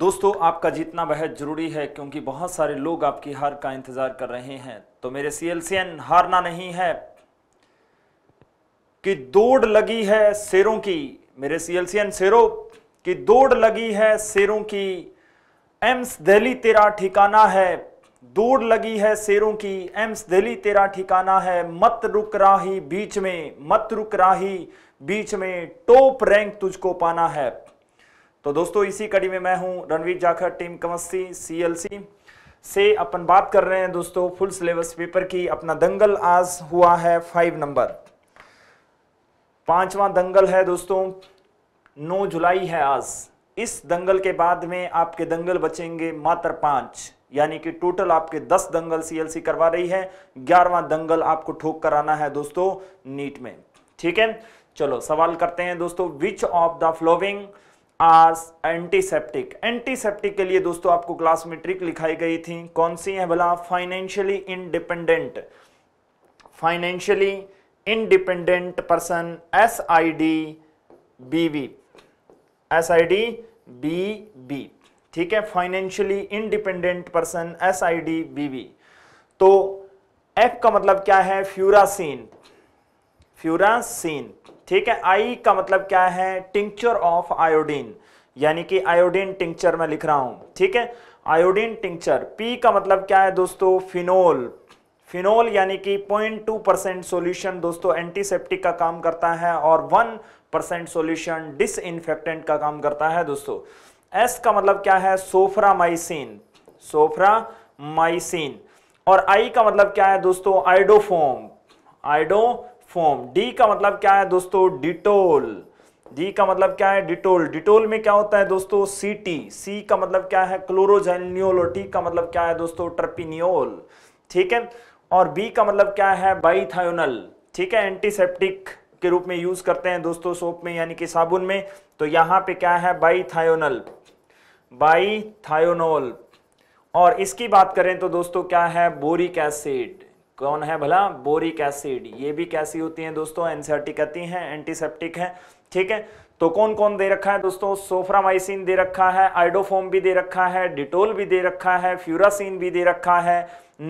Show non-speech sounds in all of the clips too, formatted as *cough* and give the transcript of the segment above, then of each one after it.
दोस्तों आपका जीतना बेहद ज़रूरी है क्योंकि बहुत सारे लोग आपकी हार का इंतज़ार कर रहे हैं तो मेरे सीएलसीएन हारना नहीं है कि दौड़ लगी है शेरों की मेरे सीएलसीएन शेरों की दौड़ लगी है शेरों की एम्स दिल्ली तेरा ठिकाना है दौड़ लगी है शेरों की एम्स दिल्ली तेरा ठिकाना है मत रुक राही बीच में मत रुक राही बीच में टॉप रैंक तुझको पाना है तो दोस्तों इसी कड़ी में मैं हूं रणवीर जाखड़ टीम कमस्ती सीएलसी से अपन बात कर रहे हैं दोस्तों फुल सिलेबस पेपर की अपना दंगल आज हुआ है फाइव नंबर पांचवा दंगल है दोस्तों नौ जुलाई है आज इस दंगल के बाद में आपके दंगल बचेंगे मात्र पांच यानी कि टोटल आपके दस दंगल सीएलसी करवा रही है ग्यारहवा दंगल आपको ठोक कराना है दोस्तों नीट में ठीक है चलो सवाल करते हैं दोस्तों which of the following are antiseptic antiseptic के लिए दोस्तों आपको क्लास में ट्रिक लिखाई गई थी कौन सी है भला financially independent financially independent person S I D B S I D B B ठीक है financially independent person S I D B तो एफ का मतलब क्या है फ्यूरासीन फ्यूरासीन ठीक है आई का मतलब क्या है टिंक्चर ऑफ आयोडीन यानी कि आयोडीन टिंक्चर में लिख रहा हूं ठीक है आयोडीन टिंक्चर पी का मतलब क्या है दोस्तों फिनोल फिनोल यानी कि 0.2 परसेंट सोल्यूशन दोस्तों एंटीसेप्टिक का काम करता है और 1 परसेंट सोल्यूशन डिस का काम करता है दोस्तों एस का मतलब क्या है सोफ्रामाइसिन सोफ्रामाइसिन और आई का मतलब क्या है दोस्तों आइडोफोम आइडो फॉर्म डी का मतलब क्या है दोस्तों डिटोल डी का मतलब क्या है डिटोल डिटोल में क्या होता है दोस्तों टी सी का मतलब क्या है क्लोरोजेनियोल और टी का मतलब क्या है दोस्तों ट्रपिनियोल ठीक है और बी का मतलब क्या है बाइथायोनल ठीक है एंटीसेप्टिक के रूप में यूज करते हैं दोस्तों सोप में यानी कि साबुन में तो यहां पे क्या है बाइथायोनल बाइथायोनोल और इसकी बात करें तो दोस्तों क्या है बोरिक एसिड कौन है भला बोरिक एसिड ये भी कैसी होती है दोस्तों आती है एंटीसेप्टिक है ठीक है तो कौन कौन दे रखा है दोस्तों सोफ्रामाइसिन दे रखा है आइडोफोम भी दे रखा है डिटोल भी दे रखा है फ्यूरासिन भी दे रखा है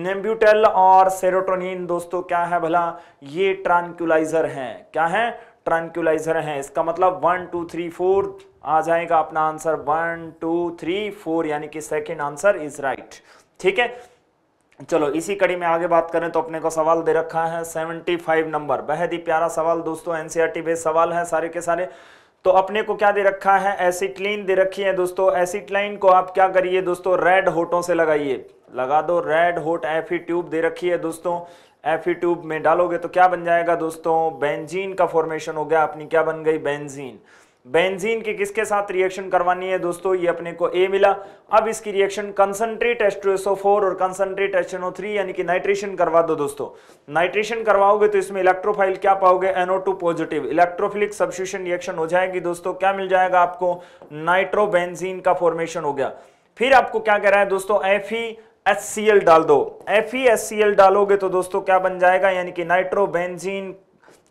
नेम्ब्यूटेल और सेरोटोनिन दोस्तों क्या है भला ये ट्रांक्यूलाइजर हैं क्या है ट्रांक्यूलाइजर हैं इसका मतलब वन टू थ्री फोर आ जाएगा अपना answer one two three four यानी कि सेकेंड आंसर इज राइट ठीक है चलो इसी कड़ी में आगे बात करें तो अपने को सवाल दे रखा है 75 नंबर बेहद ही प्यारा सवाल दोस्तों एनसीईआरटी e बेस्ड सवाल है सारे के सारे तो अपने को क्या दे रखा है एसिटलीन दे रखी है दोस्तों एसिटलाइन को आप क्या करिए दोस्तों रेड होटो से लगाइए लगा दो रेड होट एफी ट्यूब दे रखी है दोस्तों एफी ट्यूब में डालोगे तो क्या बन जाएगा दोस्तों बेंजीन का फॉर्मेशन हो गया अपनी क्या बन गई बेंजीन बेंजीन के किसके साथ रिएक्शन करवानी है दोस्तों ये अपने को ए मिला अब इसकी reaction concentrate S to SO four और कंसनट्रेट एनओ थ्री यानी कि नाइट्रेशन करवा दो दोस्तों नाइट्रेशन करवाओगे तो इसमें इलेक्ट्रोफाइल क्या पाओगे NO two positive electrophilic सब्सिशन reaction हो जाएगी दोस्तों क्या मिल जाएगा आपको नाइट्रोबेंजीन का फॉर्मेशन हो गया फिर आपको क्या कह रहा है दोस्तों एफ एच डाल दो एफ डालोगे तो दोस्तों क्या बन जाएगा यानी कि नाइट्रोबेंजीन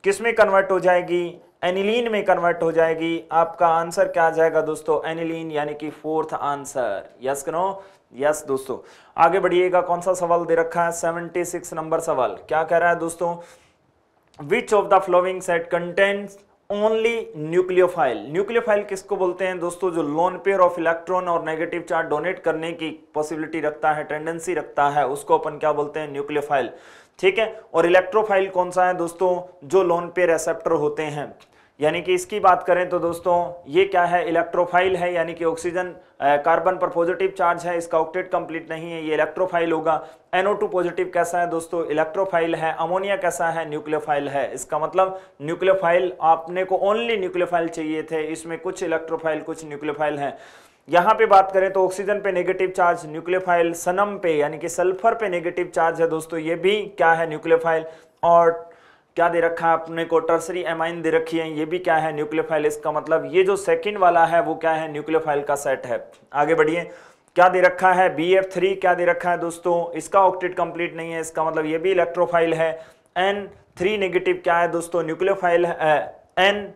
किसमें कन्वर्ट हो जाएगी एनिलीन में कन्वर्ट हो जाएगी आपका आंसर क्या आ जाएगा दोस्तों एनिलीन यानी कि फोर्थ आंसर यस करो यस दोस्तों आगे बढ़िएगा कौन सा सवाल दे रखा है सिक्स नंबर सवाल क्या कह रहा है दोस्तों which of the following set content only nucleophile nucleophile किसको बोलते हैं दोस्तों जो लोन पेयर ऑफ इलेक्ट्रॉन और नेगेटिव चार्ज डोनेट करने की पॉसिबिलिटी रखता है टेंडेंसी रखता है उसको अपन क्या बोलते हैं न्यूक्लियोफाइल ठीक है और इलेक्ट्रोफाइल कौन सा है दोस्तों जो लोन पेयर एक्सेप्टर होते हैं यानी कि इसकी बात करें तो दोस्तों ये क्या है इलेक्ट्रोफाइल है यानी कि ऑक्सीजन कार्बन पर पॉजिटिव चार्ज है इसका ऑक्टेट कंप्लीट नहीं है ये इलेक्ट्रोफाइल होगा NO2 पॉजिटिव कैसा है दोस्तों इलेक्ट्रोफाइल है अमोनिया कैसा है न्यूक्लियोफाइल है इसका मतलब न्यूक्लियोफाइल आपने को ओनली न्यूक्लियोफाइल चाहिए थे इसमें कुछ इलेक्ट्रोफाइल कुछ न्यूक्लियोफाइल है यहाँ पे बात करें तो ऑक्सीजन पे नेगेटिव चार्ज न्यूक्लियोफाइल सनम पे यानी कि सल्फर पे नेगेटिव चार्ज है दोस्तों ये भी क्या है न्यूक्लियोफाइल और क्या दे रखा है अपने को टर्सरी एमाइन दे रखी है ये भी क्या है न्यूक्लियोफाइल इसका मतलब ये जो सेकंड वाला है वो क्या है न्यूक्लियोफाइल का सेट है आगे बढ़िए क्या दे रखा है बी एफ थ्री क्या दे रखा है दोस्तों इसका ऑक्टेट कंप्लीट नहीं है इसका मतलब ये भी इलेक्ट्रोफाइल है एन थ्री नेगेटिव क्या है दोस्तों nucleophile N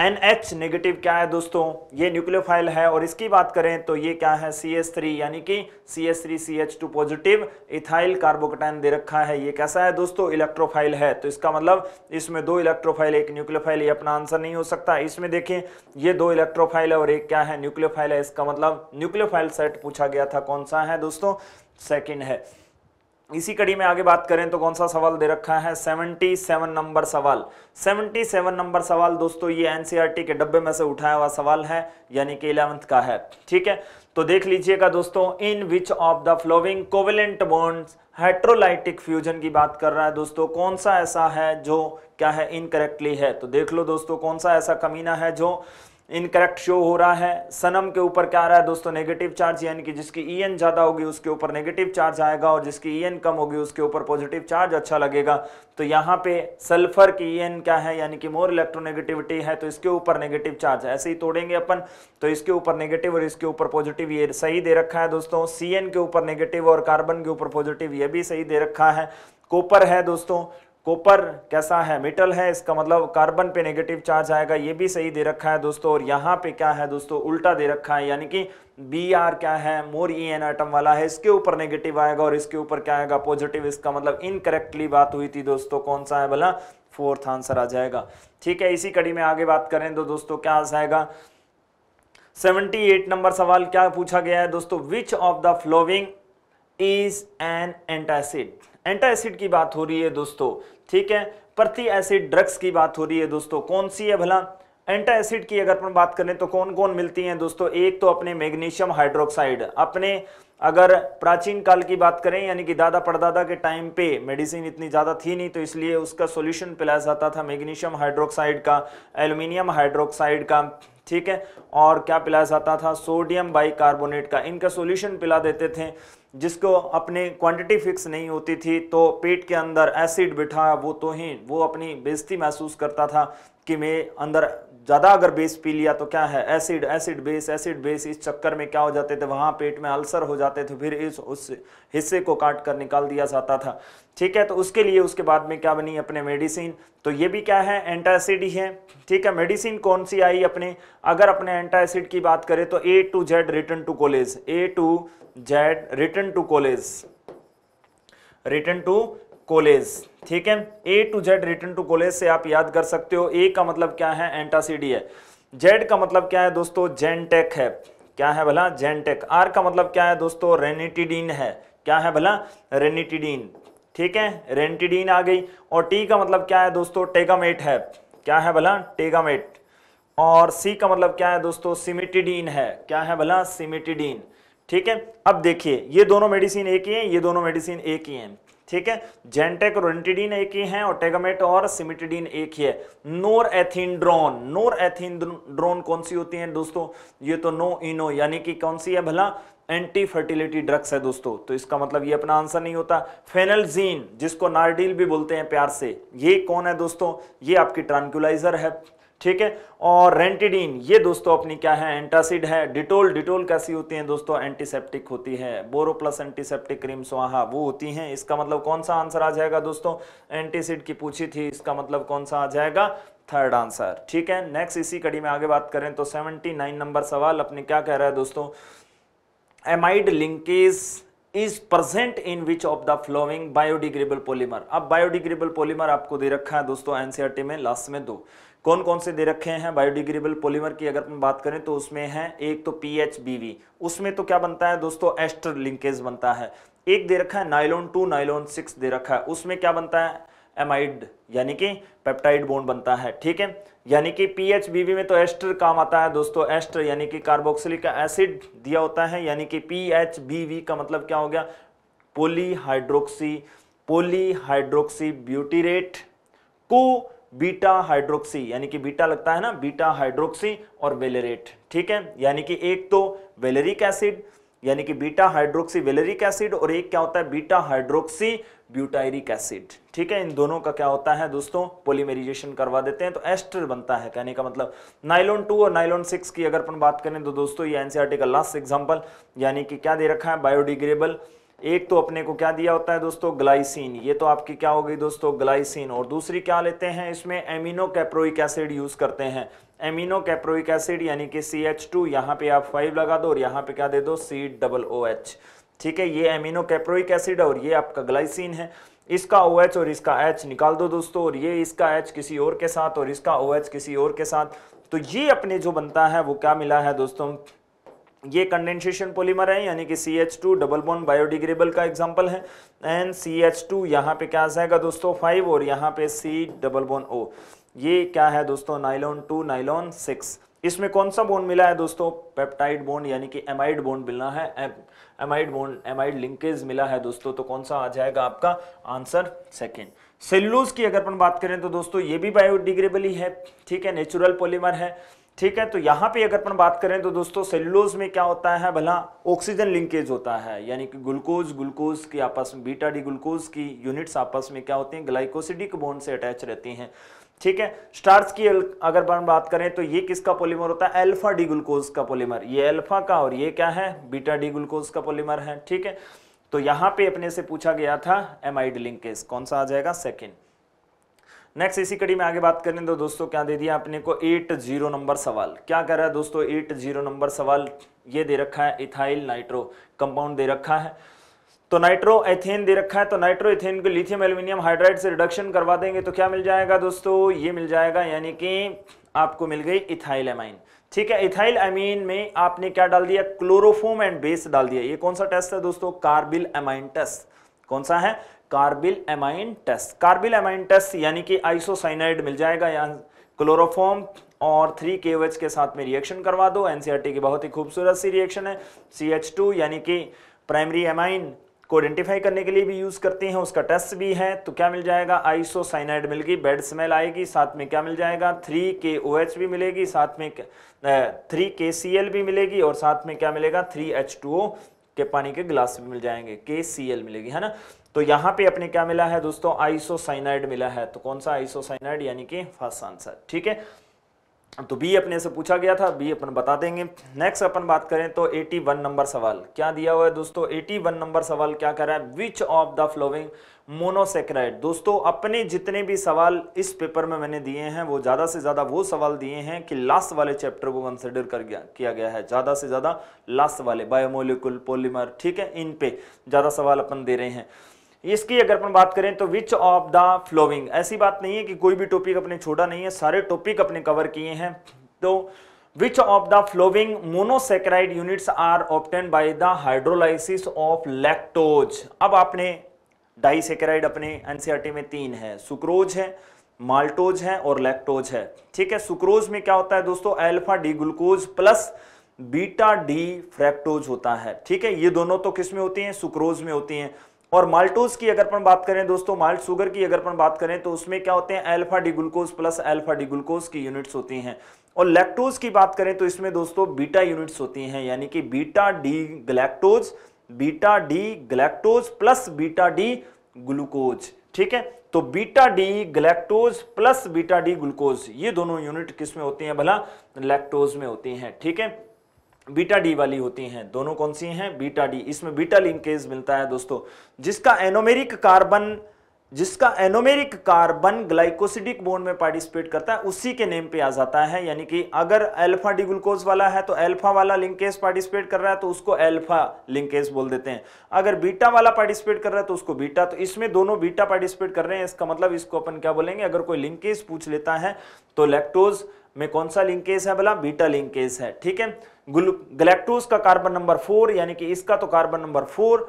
N H negative क्या है दोस्तों ये न्यूक्लियोफाइल है और इसकी बात करें तो ये क्या है सी एस थ्री यानी कि C S three C H two positive ethyl carbocation दे रखा है ये कैसा है दोस्तों इलेक्ट्रोफाइल है तो इसका मतलब इसमें दो इलेक्ट्रोफाइल एक न्यूक्लियोफाइल ये अपना आंसर नहीं हो सकता इसमें देखें ये दो इलेक्ट्रोफाइल है और एक क्या है न्यूक्लियोफाइल है इसका मतलब न्यूक्लियोफाइल सेट पूछा गया था कौन सा है दोस्तों सेकेंड है इसी कड़ी में आगे बात करें तो कौन सा सवाल दे रखा है 77 नंबर सवाल 77 नंबर सवाल दोस्तों ये एनसीईआरटी के डब्बे में से उठाया हुआ सवाल है यानी कि इलेवंथ का है ठीक है तो देख लीजिएगा दोस्तों in which of the following covalent bonds hydrolytic fusion की बात कर रहा है दोस्तों कौन सा ऐसा है जो क्या है इनकरेक्टली है तो देख लो दोस्तों कौन सा ऐसा कमीना है जो इनकरेक्ट शो हो रहा है सनम के ऊपर क्या आ रहा है दोस्तों नेगेटिव चार्ज यानी कि जिसकी ई e एन ज़्यादा होगी उसके ऊपर नेगेटिव चार्ज आएगा और जिसकी ई e एन कम होगी उसके ऊपर पॉजिटिव चार्ज अच्छा लगेगा तो यहाँ पे सल्फर की ई e एन क्या है यानी कि मोर इलेक्ट्रोनेगेटिविटी है तो इसके ऊपर नेगेटिव चार्ज ऐसे ही तोड़ेंगे अपन तो इसके ऊपर नेगेटिव और इसके ऊपर पॉजिटिव ये सही दे रखा है दोस्तों सी एन के ऊपर नेगेटिव और कार्बन के ऊपर पॉजिटिव ये भी सही दे रखा है कोपर है दोस्तों कॉपर कैसा है मेटल है इसका मतलब कार्बन पे नेगेटिव चार्ज आएगा ये भी सही दे रखा है दोस्तों और यहाँ पे क्या है दोस्तों उल्टा दे रखा है यानी कि बी आर क्या है मोर ई एन आइटम वाला है इसके ऊपर नेगेटिव आएगा और इसके ऊपर क्या आएगा पॉजिटिव इसका मतलब इनकरेक्टली बात हुई थी दोस्तों कौन सा है भला फोर्थ आंसर आ जाएगा ठीक है इसी कड़ी में आगे बात करें तो दोस्तों क्या आ जाएगा 78 नंबर सवाल क्या पूछा गया है दोस्तों which of the following is an antacid antacid की बात हो रही है दोस्तों ठीक है प्रति एसिड ड्रग्स की बात हो रही है दोस्तों कौन सी है भला एंटा एसिड की अगर अपन बात करें तो कौन कौन मिलती हैं दोस्तों एक तो अपने मैग्नीशियम हाइड्रोक्साइड अपने अगर प्राचीन काल की बात करें यानी कि दादा परदादा के टाइम पे मेडिसिन इतनी ज़्यादा थी नहीं तो इसलिए उसका सॉल्यूशन पिलाया जाता था मैग्नीशियम हाइड्रोक्साइड का एल्यूमिनियम हाइड्रोक्साइड का ठीक है और क्या पिलाया जाता था सोडियम बाई का इनका सोल्यूशन पिला देते थे जिसको अपने क्वांटिटी फिक्स नहीं होती थी तो पेट के अंदर एसिड बिठा वो तो ही वो अपनी बेजती महसूस करता था कि मैं अंदर ज़्यादा अगर बेस पी लिया तो क्या है acid acid base acid base इस चक्कर में क्या हो जाते थे वहाँ पेट में अल्सर हो जाते थे फिर इस उस हिस्से को काट कर निकाल दिया जाता था ठीक है तो उसके लिए उसके बाद में क्या बनी अपने मेडिसिन तो ये भी क्या है एंटासिड ही है ठीक है मेडिसिन कौन सी आई अपने अगर अपने एंटासिड की बात करें तो A to Z return to college A to Z return to college return to college ठीक है A to Z return to college से आप याद कर सकते हो ए का मतलब क्या है एंटासीडी है जेड का मतलब क्या है दोस्तों जेनटेक है क्या है भला जेनटेक आर का मतलब क्या है दोस्तों रेनिटिडीन है क्या है भला रेनिटिडीन ठीक है रेनिटिडीन आ गई और टी का मतलब क्या है दोस्तों टेगामेट है क्या है भला टेगामेट और सी का मतलब क्या है दोस्तों सिमिटिडीन है क्या है भला सिमिटिडीन ठीक है अब देखिए ये दोनों मेडिसिन एक ही हैं ये दोनों मेडिसिन एक ही हैं ठीक है जेंटेक और एक ही है और और सिमिटिडीन एक ही है नोर एथिनड्रोन नोर एथिनड्रोन कौन सी होती है दोस्तों ये तो नो इनो यानी कि कौन सी है भला एंटी फर्टिलिटी ड्रग्स है दोस्तों तो इसका मतलब ये अपना आंसर नहीं होता फेनलजीन जिसको नार्डील भी बोलते हैं प्यार से ये कौन है दोस्तों ये आपकी ट्रांकुलाइजर है ठीक है और रेंटिडीन ये दोस्तों अपनी क्या है एंटासिड है डिटोल डिटोल कैसी होती है दोस्तों एंटीसेप्टिक होती है बोरो प्लस एंटीसेप्टिक क्रीम स्वाहा वो होती हैं इसका मतलब कौन सा आंसर आ जाएगा दोस्तों एंटीसिड की पूछी थी इसका मतलब कौन सा आ जाएगा थर्ड आंसर ठीक है नेक्स्ट इसी कड़ी में आगे बात करें तो सेवेंटी नंबर सवाल अपने क्या कह रहा है दोस्तों amide linkage is present in which of the following biodegradable polymer अब बायोडिग्रेबल पॉलीमर आपको दे रखा है दोस्तों एनसीआरटी e में लास्ट में दो कौन कौन से दे रखे हैं बायोडिग्रेडेबल पॉलीमर की अगर हम बात करें तो उसमें है एक तो पीएचबीवी उसमें तो क्या बनता है दोस्तों एस्टर लिंकेज बनता है एक दे रखा है नाइलोन टू नाइलोन सिक्स दे रखा है उसमें क्या बनता है एमाइड यानी कि पेप्टाइड बोन बनता है ठीक है यानी कि पीएचबीवी में तो एस्टर काम आता है दोस्तों एस्टर यानी कि कार्बोक्सिलिक एसिड दिया होता है यानी कि पीएचबीवी का मतलब क्या हो गया पोलीहाइड्रोक्सी पोलीहाइड्रोक्सी ब्यूटीरेट को बीटा हाइड्रोक्सी यानी कि बीटा लगता है ना बीटा हाइड्रोक्सी और वेलेरेट ठीक है यानी कि एक तो वेलेरिक एसिड यानी कि बीटा हाइड्रोक्सी वेलेरिक एसिड और एक क्या होता है बीटा हाइड्रोक्सी ब्यूटायरिक एसिड ठीक है इन दोनों का क्या होता है दोस्तों पोलीमेरिजेशन करवा देते हैं तो एस्टर बनता है कहने का मतलब नाइलोन टू और नाइलॉन सिक्स की अगर अपन बात करें तो दोस्तों ये एनसीआरटी का लास्ट एग्जाम्पल यानी कि क्या दे रखा है बायोडिग्रेबल एक तो अपने को क्या दिया होता है दोस्तों ग्लाइसिन ये तो आपकी क्या हो गई दोस्तों ग्लाइसिन और दूसरी क्या लेते हैं इसमें एमिनो कैप्रोइक एसिड यूज़ करते हैं एमिनो कैप्रोइक एसिड यानी कि सी एच टू यहाँ पे आप फाइव लगा दो और यहाँ पे क्या दे दो सी डबल ओ एच ठीक है ये एमिनो कैप्रोइक एसिड और ये आपका ग्लाइसिन है इसका ओ OH और इसका एच निकाल दो दोस्तों और ये इसका एच किसी और के साथ और इसका ओ OH किसी और के साथ तो ये अपने जो बनता है वो क्या मिला है दोस्तों ये कंडेंसेशन पॉलीमर है यानी कि C H two double bond biodegradable का एग्जांपल है एंड सी एच टू यहाँ पे क्या आ जाएगा दोस्तों फाइव और यहाँ पे सी डबल बोन ओ ये क्या है दोस्तों नाइलॉन टू नाइलॉन सिक्स इसमें कौन सा बोन मिला है दोस्तों पेप्टाइड बोन यानी कि एमाइड बोन मिलना है एमाइड बोन एमाइड लिंकेज मिला है दोस्तों तो कौन सा आ जाएगा आपका आंसर सेकेंड सेल्यूलोज की अगर अपन बात करें तो दोस्तों ये भी बायोडिग्रेबल ही है ठीक है नेचुरल पॉलीमर है ठीक है तो यहाँ पे अगर अपन बात करें तो दोस्तों सेलुलोज में क्या होता है भला ऑक्सीजन लिंकेज होता है यानी कि ग्लूकोज ग्लूकोज की आपस में बीटा डी ग्लूकोज की यूनिट्स आपस में क्या होती हैं ग्लाइकोसिडिक बोन से अटैच रहती हैं ठीक है स्टार्च की अगर अपन बात करें तो ये किसका पोलीमर होता है एल्फा डी ग्लूकोज का पोलीमर ये अल्फा का और ये क्या है बीटा डी ग्लूकोज का पोलीमर है ठीक है तो यहाँ पे अपने से पूछा गया था एमाइड लिंकेज कौन सा आ जाएगा सेकेंड नेक्स्ट इसी कड़ी में आगे बात करें तो दोस्तों क्या दे दिया अपने को एट जीरो नंबर सवाल क्या कर रहा है दोस्तों एट जीरो नंबर सवाल ये दे रखा है इथाइल नाइट्रो कंपाउंड दे रखा है तो नाइट्रो एथेन दे रखा है तो नाइट्रो एथेन को लिथियम एल्यूमिनियम हाइड्राइड से रिडक्शन करवा देंगे तो क्या मिल जाएगा दोस्तों ये मिल जाएगा यानी कि आपको मिल गई इथाइल एमाइन ठीक है इथाइल अमीन में आपने क्या डाल दिया क्लोरोफोम एंड बेस डाल दिया ये कौन सा टेस्ट है दोस्तों कार्बिल एमाइन टेस्ट कौन सा है carbylamine test carbylamine test यानी कि आइसोसाइनाइड मिल जाएगा या क्लोरोफॉर्म और थ्री के के साथ में रिएक्शन करवा दो एनसीआरटी e की बहुत ही खूबसूरत सी रिएक्शन है सी एच टू यानी कि प्राइमरी एमाइन को आइडेंटिफाई करने के लिए भी यूज करते हैं उसका टेस्ट भी है तो क्या मिल जाएगा आइसोसाइनाइड मिलगी बेड स्मेल आएगी साथ में क्या मिल जाएगा थ्री के ओ एच भी मिलेगी साथ में थ्री के सी एल भी मिलेगी और साथ में क्या मिलेगा थ्री एच टू ओ के पानी के गिलास भी मिल जाएंगे के सी एल मिलेगी है ना तो यहां पे अपने क्या मिला है दोस्तों आइसोसाइनाइड मिला है तो कौन सा आइसोसाइनाइड यानी कि फर्स्ट आंसर ठीक है तो बी अपने से पूछा गया था बी अपन बता देंगे नेक्स्ट अपन बात करें तो 81 नंबर सवाल क्या दिया हुआ है दोस्तों 81 नंबर सवाल क्या कर रहा है which of the following monosaccharide दोस्तों अपने जितने भी सवाल इस पेपर में मैंने दिए हैं वो ज़्यादा से ज़्यादा वो सवाल दिए हैं कि लास्ट वाले चैप्टर को कंसिडर कर गया किया गया है ज़्यादा से ज़्यादा लास्ट वाले बायोमोलिकुल पोलिमर ठीक है इन पे ज़्यादा सवाल अपन दे रहे हैं इसकी अगर अपन बात करें तो विच ऑफ द फ्लोविंग ऐसी बात नहीं है कि कोई भी टॉपिक अपने छोड़ा नहीं है सारे टॉपिक अपने कवर किए हैं तो which of the following monosaccharide units are obtained by the hydrolysis of lactose अब आपने डाइसेक्राइड अपने एनसीआरटी e में तीन है सुक्रोज है माल्टोज है और लैक्टोज है ठीक है सुक्रोज में क्या होता है दोस्तों alpha D glucose plus beta D fructose होता है ठीक है ये दोनों तो किस में होती हैं सुक्रोज में होती हैं और माल्टोज की अगर अपन बात करें दोस्तों माल्ट शुगर की अगर अपन बात करें तो उसमें क्या होते हैं alpha D glucose plus alpha D glucose की यूनिट्स होती हैं और लैक्टोज की बात करें तो इसमें दोस्तों बीटा यूनिट्स होती हैं यानी कि beta D galactose beta D galactose plus beta D glucose ठीक है तो beta D galactose plus beta D glucose ये दोनों यूनिट किसमें होती हैं भला लैक्टोज में होती हैं ठीक है बीटा डी वाली होती हैं दोनों कौन सी हैं बीटा डी इसमें बीटा लिंकेज मिलता है दोस्तों जिसका एनोमेरिक कार्बन जिसका एनोमेरिक कार्बन ग्लाइकोसिडिक बोन में पार्टिसिपेट करता है उसी के नेम पे आ जाता है यानी कि अगर अल्फा डी ग्लूकोज वाला है तो अल्फा वाला लिंकेज पार्टिसिपेट कर रहा है तो उसको अल्फा लिंकेज बोल देते हैं अगर बीटा वाला पार्टिसिपेट कर रहा है तो उसको बीटा तो इसमें दोनों बीटा पार्टिसिपेट कर रहे हैं इसका मतलब इसको अपन क्या बोलेंगे अगर कोई लिंकेज पूछ लेता है तो लेक्टोज में कौन सा लिंकेज है भला बीटा लिंकेज है ठीक है गलेक्टोज का कार्बन नंबर फोर यानी कि इसका तो कार्बन नंबर फोर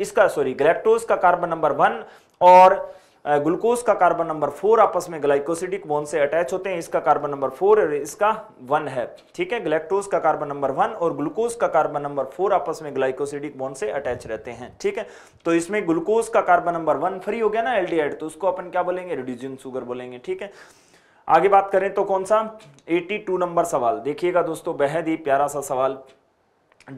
इसका सॉरी गलेक्टोज का कार्बन नंबर वन और ग्लूकोज का कार्बन नंबर फोर आपस में ग्लाइकोसिडिक बोन से अटैच होते हैं इसका कार्बन नंबर फोर और इसका वन है ठीक है ग्लैक्टोज का कार्बन नंबर वन और ग्लूकोज का कार्बन नंबर फोर आपस में ग्लाइकोसिडिक बोन से अटैच रहते हैं ठीक है तो इसमें ग्लूकोज का कार्बन नंबर वन फ्री हो गया ना एल तो उसको अपन क्या बोलेंगे रिड्यूजिंग शुगर बोलेंगे ठीक है आगे बात करें तो कौन सा 82 नंबर सवाल देखिएगा दोस्तों बेहद ही प्यारा सा सवाल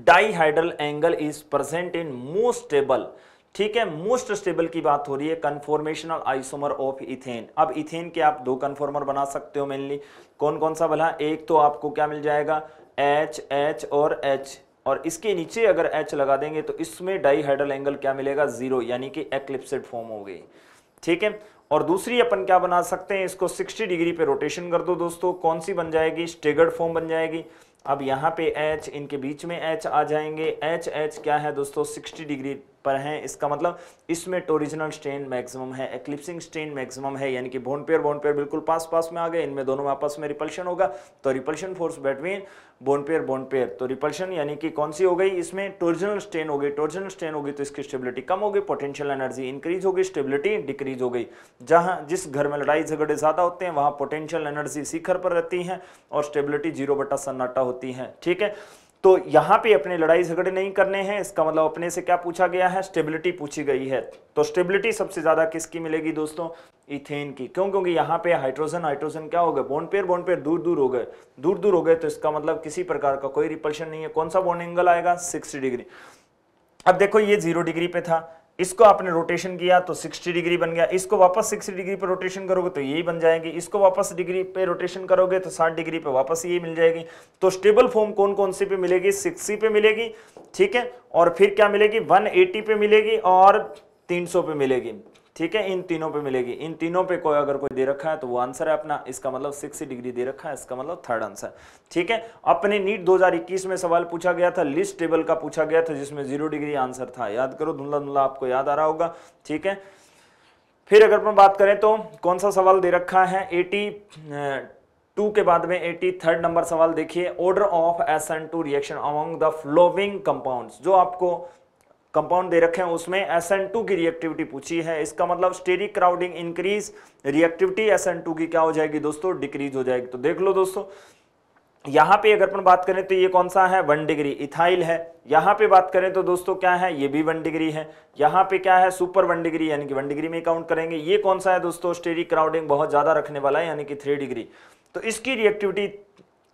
dihedral angle is present in most stable ठीक है मोस्ट स्टेबल की बात हो रही है कन्फॉर्मेशनल आइसोमर ऑफ इथेन अब इथेन के आप दो कन्फॉर्मर बना सकते हो मेनली कौन कौन सा भला एक तो आपको क्या मिल जाएगा एच एच और एच और इसके नीचे अगर एच लगा देंगे तो इसमें डाईहाइड्रल एंगल क्या मिलेगा जीरो यानी कि एक्लिप्सिड फॉर्म हो गई ठीक है और दूसरी अपन क्या बना सकते हैं इसको 60 डिग्री पे रोटेशन कर दो दोस्तों कौन सी बन जाएगी स्टेगर्ड फॉर्म बन जाएगी अब यहाँ पे H इनके बीच में H आ जाएंगे H H क्या है दोस्तों 60 डिग्री पर हैं इसका मतलब इसमें टोरिजिनल स्ट्रेन मैक्सिमम है एक्लिप्सिंग स्ट्रेन मैक्सिमम है यानी कि बोनपेयर बोनपेयर बिल्कुल पास पास में आ गए इनमें दोनों आपस में रिपल्शन होगा तो repulsion force between bond pair bond pair तो रिपल्शन यानी कि कौन सी हो गई इसमें टोर्जनल स्ट्रेन हो गई टोर्जनल स्ट्रेन होगी तो इसकी स्टेबिलिटी कम होगी पोटेंशियल एनर्जी इंक्रीज होगी स्टेबिलिटी डिक्रीज हो गई जहां जिस घर में लड़ाई झगड़े ज़्यादा होते हैं वहां पोटेंशियल एनर्जी शिखर पर रहती है और स्टेबिलिटी जीरो बटा सन्नाटा होती है ठीक है तो यहां पे अपने लड़ाई झगड़े नहीं करने हैं इसका मतलब अपने से क्या पूछा गया है स्टेबिलिटी पूछी गई है तो स्टेबिलिटी सबसे ज़्यादा किसकी मिलेगी दोस्तों इथेन की क्यों क्योंकि यहां पे हाइड्रोजन हाइड्रोजन क्या हो गए बोनपेयर बोनपेयर दूर दूर हो गए दूर दूर हो गए तो इसका मतलब किसी प्रकार का कोई रिपल्शन नहीं है कौन सा बॉन्ड एंगल आएगा सिक्सटी डिग्री अब देखो ये जीरो डिग्री पे था इसको आपने रोटेशन किया तो 60 डिग्री बन गया इसको वापस 60 डिग्री पर रोटेशन करोगे तो यही बन जाएंगे इसको वापस डिग्री पे रोटेशन करोगे तो 60 डिग्री पे वापस यही मिल जाएगी तो स्टेबल फॉर्म कौन कौन सी पे मिलेगी 60 पे मिलेगी ठीक है और फिर क्या मिलेगी 180 पे मिलेगी और 300 पे मिलेगी ठीक है इन तीनों पे मिलेगी इन तीनों पे कोई अगर कोई दे रखा है तो वो आंसर है अपना इसका मतलब सिक्स डिग्री दे रखा है इसका मतलब थर्ड आंसर ठीक है अपने नीट 2021 में सवाल पूछा गया था लिस्ट टेबल का पूछा गया था जिसमें जीरो डिग्री आंसर था याद करो धुंधला धुंधला आपको याद आ रहा होगा ठीक है फिर अगर अपन बात करें तो कौन सा सवाल दे रखा है एटी टू के बाद में एटी थर्ड नंबर सवाल देखिए order of S N two reaction among the following compounds जो आपको कंपाउंड दे रखे हैं उसमें एस की रिएक्टिविटी पूछी है इसका मतलब steric crowding increase reactivity S की क्या हो जाएगी दोस्तों डिक्रीज हो जाएगी तो देख लो दोस्तों यहाँ पे अगर अपन बात करें तो ये कौन सा है वन डिग्री इथाइल है यहाँ पे बात करें तो दोस्तों क्या है ये भी वन डिग्री है यहाँ पे क्या है सुपर वन डिग्री यानी कि वन डिग्री में काउंट करेंगे ये कौन सा है दोस्तों स्टेरिक क्राउडिंग बहुत ज़्यादा रखने वाला है यानी कि थ्री डिग्री तो इसकी रिएक्टिविटी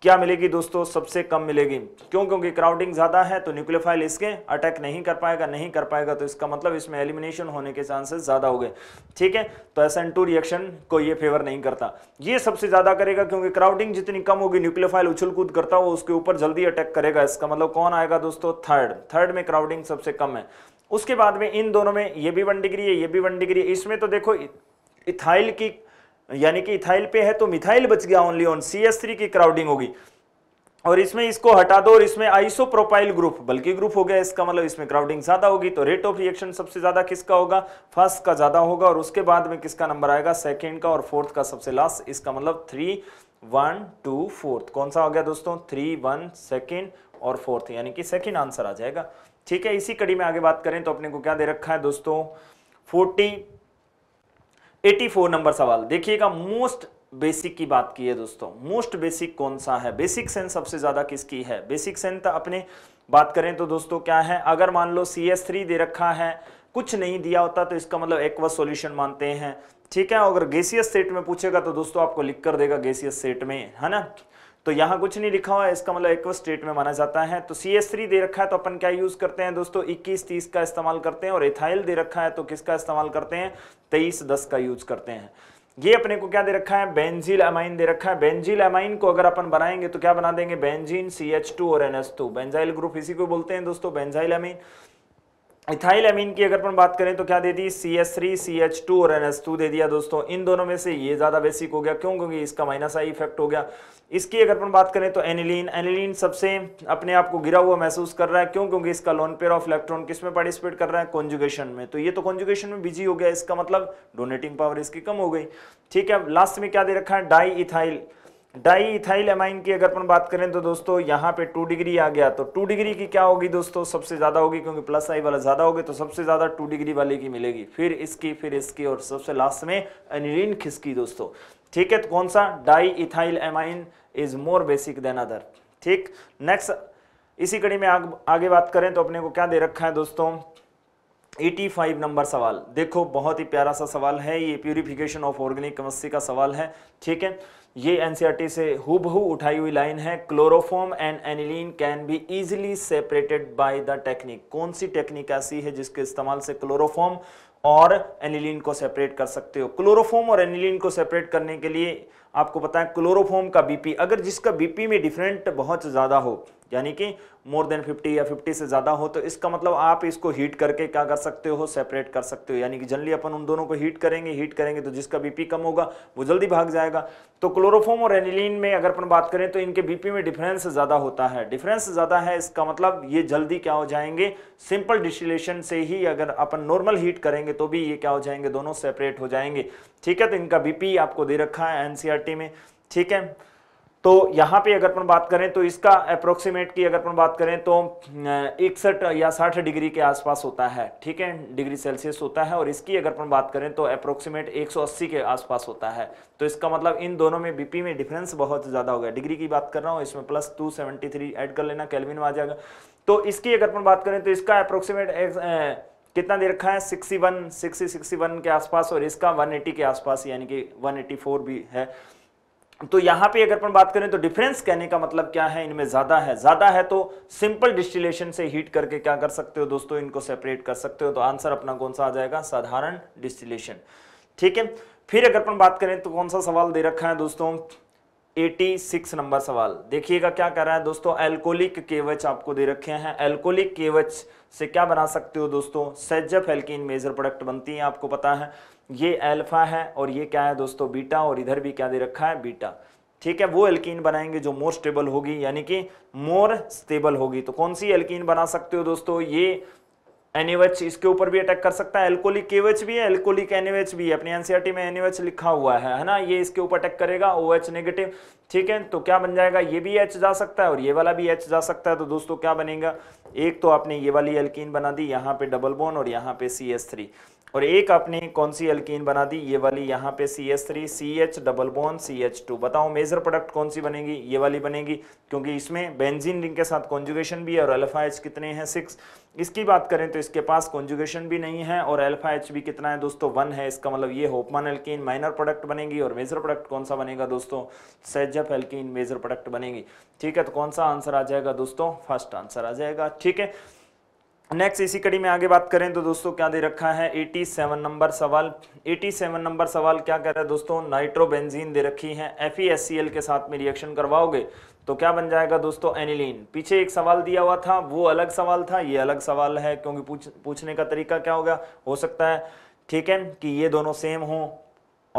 क्या मिलेगी दोस्तों सबसे कम मिलेगी क्यों क्योंकि क्राउडिंग ज़्यादा है तो न्यूक्लियोफाइल इसके अटैक नहीं कर पाएगा नहीं कर पाएगा तो इसका मतलब इसमें एलिमिनेशन होने के चांसेस ज़्यादा हो गए ठीक है तो एस टू रिएक्शन को ये फेवर नहीं करता ये सबसे ज़्यादा करेगा क्योंकि क्राउडिंग जितनी कम होगी न्यूक्लियोफाइल उछल कूद करता हो उसके ऊपर जल्दी अटैक करेगा इसका मतलब कौन आएगा दोस्तों थर्ड थर्ड में क्राउडिंग सबसे कम है उसके बाद में इन दोनों में ये भी वन डिग्री है ये भी वन डिग्री है इसमें तो देखो इथाइल की यानी कि इथाइल पे है तो मिथाइल बच गया only on C S three की क्राउडिंग होगी और इसमें इसको हटा दो और इसमें आइसोप्रोपाइल ग्रुप बल्कि ग्रुप हो गया इसका मतलब इसमें क्राउडिंग ज्यादा होगी तो रेट ऑफ रिएक्शन सबसे ज्यादा किसका होगा फर्स्ट का ज्यादा होगा और उसके बाद में किसका नंबर आएगा सेकेंड का और फोर्थ का सबसे लास्ट इसका मतलब थ्री वन टू फोर्थ कौन सा हो गया दोस्तों थ्री वन सेकेंड और फोर्थ यानी कि सेकेंड आंसर आ जाएगा ठीक है इसी कड़ी में आगे बात करें तो अपने को क्या दे रखा है दोस्तों फोर्टी 84 नंबर सवाल देखिएगा मोस्ट बेसिक की बात की है दोस्तों मोस्ट बेसिक कौन सा है बेसिक सेंस सबसे ज्यादा किसकी है बेसिक सेंस तो अपने बात करें तो दोस्तों क्या है अगर मान लो सी एस थ्री दे रखा है कुछ नहीं दिया होता तो इसका मतलब एक्वा सॉल्यूशन मानते हैं ठीक है अगर गेसियस सेट में पूछेगा तो दोस्तों आपको लिख कर देगा गेसियस सेट में है ना तो यहाँ कुछ नहीं लिखा हुआ है इसका मतलब एक्व स्टेट में माना जाता है तो सी एस थ्री दे रखा है तो अपन क्या यूज़ करते हैं दोस्तों इक्कीस तीस का इस्तेमाल करते हैं और इथाइल दे रखा है तो किसका इस्तेमाल करते हैं तेईस दस का यूज करते हैं ये अपने को क्या दे रखा है बेंजिल अमाइन दे रखा है बेंजिल अमाइन को अगर अपन बनाएंगे तो क्या बना देंगे बेंजीन सी एच टू और N S two benzyl group इसी को बोलते हैं दोस्तों बेंजाइल अमीन इथाइल अमीन की अगर बात करें तो क्या दे दी C S three C H two और एन एस टू दे दिया दोस्तों इन दोनों में से ये ज़्यादा बेसिक हो गया क्यों क्योंकि इसका माइनस आई इफेक्ट हो गया इसकी अगर बात करें तो एनिलीन एनिलीन सबसे अपने आप को गिरा हुआ महसूस कर रहा है क्यों क्योंकि इसका लोन पेयर ऑफ इलेक्ट्रॉन किस में पार्टिसिपेट कर रहा है कॉन्जुगेशन में तो ये तो कॉन्जुगेशन में बिजी हो गया इसका मतलब डोनेटिंग पावर इसकी कम हो गई ठीक है लास्ट में क्या दे रखा है diethyl diethyl amine की अगर अपन बात करें तो दोस्तों यहाँ पे टू डिग्री आ गया तो टू डिग्री की क्या होगी दोस्तों सबसे ज़्यादा होगी क्योंकि प्लस आई वाला ज़्यादा होगी तो सबसे ज़्यादा टू डिग्री वाले की मिलेगी फिर इसकी फिर इसकी और सबसे लास्ट में अनिलीन खिसकी दोस्तों ठीक है तो कौन सा diethyl amine is more basic than other ठीक नेक्स्ट इसी कड़ी में आग, आगे बात करें तो अपने को क्या दे रखा है दोस्तों 85 नंबर सवाल देखो बहुत ही प्यारा सा सवाल है ये प्यूरिफिकेशन ऑफ ऑर्गेनिक केमिस्ट्री का सवाल है ठीक है ये एनसीईआरटी e से हुबहू उठाई हुई लाइन है chloroform and aniline can be easily separated by the technique कौन सी टेक्निक ऐसी है जिसके इस्तेमाल से क्लोरोफॉर्म और एनिलीन को सेपरेट कर सकते हो क्लोरोफॉर्म और एनिलीन को सेपरेट करने के लिए आपको पता है क्लोरोफॉर्म का बीपी अगर जिसका बीपी में डिफरेंट बहुत ज़्यादा हो यानी कि मोर देन 50 या 50 से ज़्यादा हो तो इसका मतलब आप इसको हीट करके क्या कर सकते हो सेपरेट कर सकते हो यानी कि जनरली अपन उन दोनों को हीट करेंगे हीट करेंगे तो जिसका बीपी कम होगा वो जल्दी भाग जाएगा तो क्लोरोफोम और एनिलीन में अगर अपन बात करें तो इनके बीपी में डिफरेंस ज़्यादा होता है डिफरेंस ज़्यादा है इसका मतलब ये जल्दी क्या हो जाएंगे सिंपल डिस्टिलेशन से ही अगर अपन नॉर्मल हीट करेंगे तो भी ये क्या हो जाएंगे दोनों सेपरेट हो जाएंगे ठीक है तो इनका बीपी आपको दे रखा है एनसीईआरटी में ठीक है तो यहाँ पे अगर अपन बात करें तो इसका अप्रोक्सीमेट की अगर अपन बात करें तो इकसठ या साठ डिग्री के आसपास होता है ठीक है डिग्री सेल्सियस होता है और इसकी अगर अपन बात करें तो अप्रोक्सीमेट 180 के आसपास होता है तो इसका मतलब इन दोनों में बीपी में डिफरेंस बहुत ज़्यादा हो गया डिग्री की बात कर रहा हूँ इसमें प्लस टू सेवेंटी ऐड कर लेना कैलविन में आ जाएगा तो इसकी अगर अपन बात करें तो इसका अप्रोक्सीमेट कितना दे रखा है सिक्सटी सिक्सटी वन के आसपास और इसका 180 के आसपास यानी कि फोर भी है तो यहां पे अगर अपन बात करें तो डिफरेंस कहने का मतलब क्या है इनमें ज्यादा है ज्यादा है तो सिंपल डिस्टिलेशन से हीट करके क्या कर सकते हो दोस्तों इनको सेपरेट कर सकते हो तो आंसर अपना कौन सा आ जाएगा साधारण डिस्टिलेशन ठीक है फिर अगर अपन बात करें तो कौन सा सवाल दे रखा है दोस्तों 86 नंबर सवाल देखिएगा क्या कह रहा है दोस्तों एल्कोलिक केवच आपको दे रखे हैं एल्कोलिक केवच से क्या बना सकते हो दोस्तों सेजफ एल्किन मेजर प्रोडक्ट बनती है आपको पता है ये अल्फा है और ये क्या है दोस्तों बीटा और इधर भी क्या दे रखा है बीटा ठीक है वो एल्किन बनाएंगे जो मोर स्टेबल होगी यानी कि मोर स्टेबल होगी तो कौन सी एल्किन बना सकते हो दोस्तों ये एनएवएच इसके ऊपर भी अटैक कर सकता है एल्कोलिक केवेच भी है एल्कोलिक एनएवएच भी है अपने एनसीआरटी e में एनएवएच लिखा हुआ है है ना ये इसके ऊपर अटैक करेगा ओ एच नेगेटिव ठीक है तो क्या बन जाएगा ये भी एच जा सकता है और ये वाला भी एच जा सकता है तो दोस्तों क्या बनेगा एक तो आपने ये वाली एल्किन बना दी यहाँ पे डबल बोन और यहाँ पे सी एस थ्री और एक आपने कौन सी अल्कीन बना दी ये वाली यहाँ पे C S three C H double bond C H two बताओ मेजर प्रोडक्ट कौन सी बनेगी ये वाली बनेगी क्योंकि इसमें बेंजीन रिंग के साथ कॉन्जुगेशन भी है और अल्फा एच कितने हैं सिक्स इसकी बात करें तो इसके पास कॉन्जुगेशन भी नहीं है और अल्फा एच भी कितना है दोस्तों वन है इसका मतलब ये होपमान एल्किन माइनर प्रोडक्ट बनेगी और मेजर प्रोडक्ट कौन सा बनेगा दोस्तों सैजफ एल्किन मेजर प्रोडक्ट बनेगी ठीक है तो कौन सा आंसर आ जाएगा दोस्तों फर्स्ट आंसर आ जाएगा ठीक है नेक्स्ट इसी कड़ी में आगे बात करें तो दोस्तों क्या दे रखा है 87 नंबर सवाल 87 नंबर सवाल क्या कह रहा है दोस्तों नाइट्रोबेंजीन दे रखी है एल e के साथ में रिएक्शन करवाओगे तो क्या बन जाएगा दोस्तों एनिलीन पीछे एक सवाल दिया हुआ था वो अलग सवाल था ये अलग सवाल है क्योंकि पूछ पूछने का तरीका क्या होगा हो सकता है ठीक है कि ये दोनों सेम हों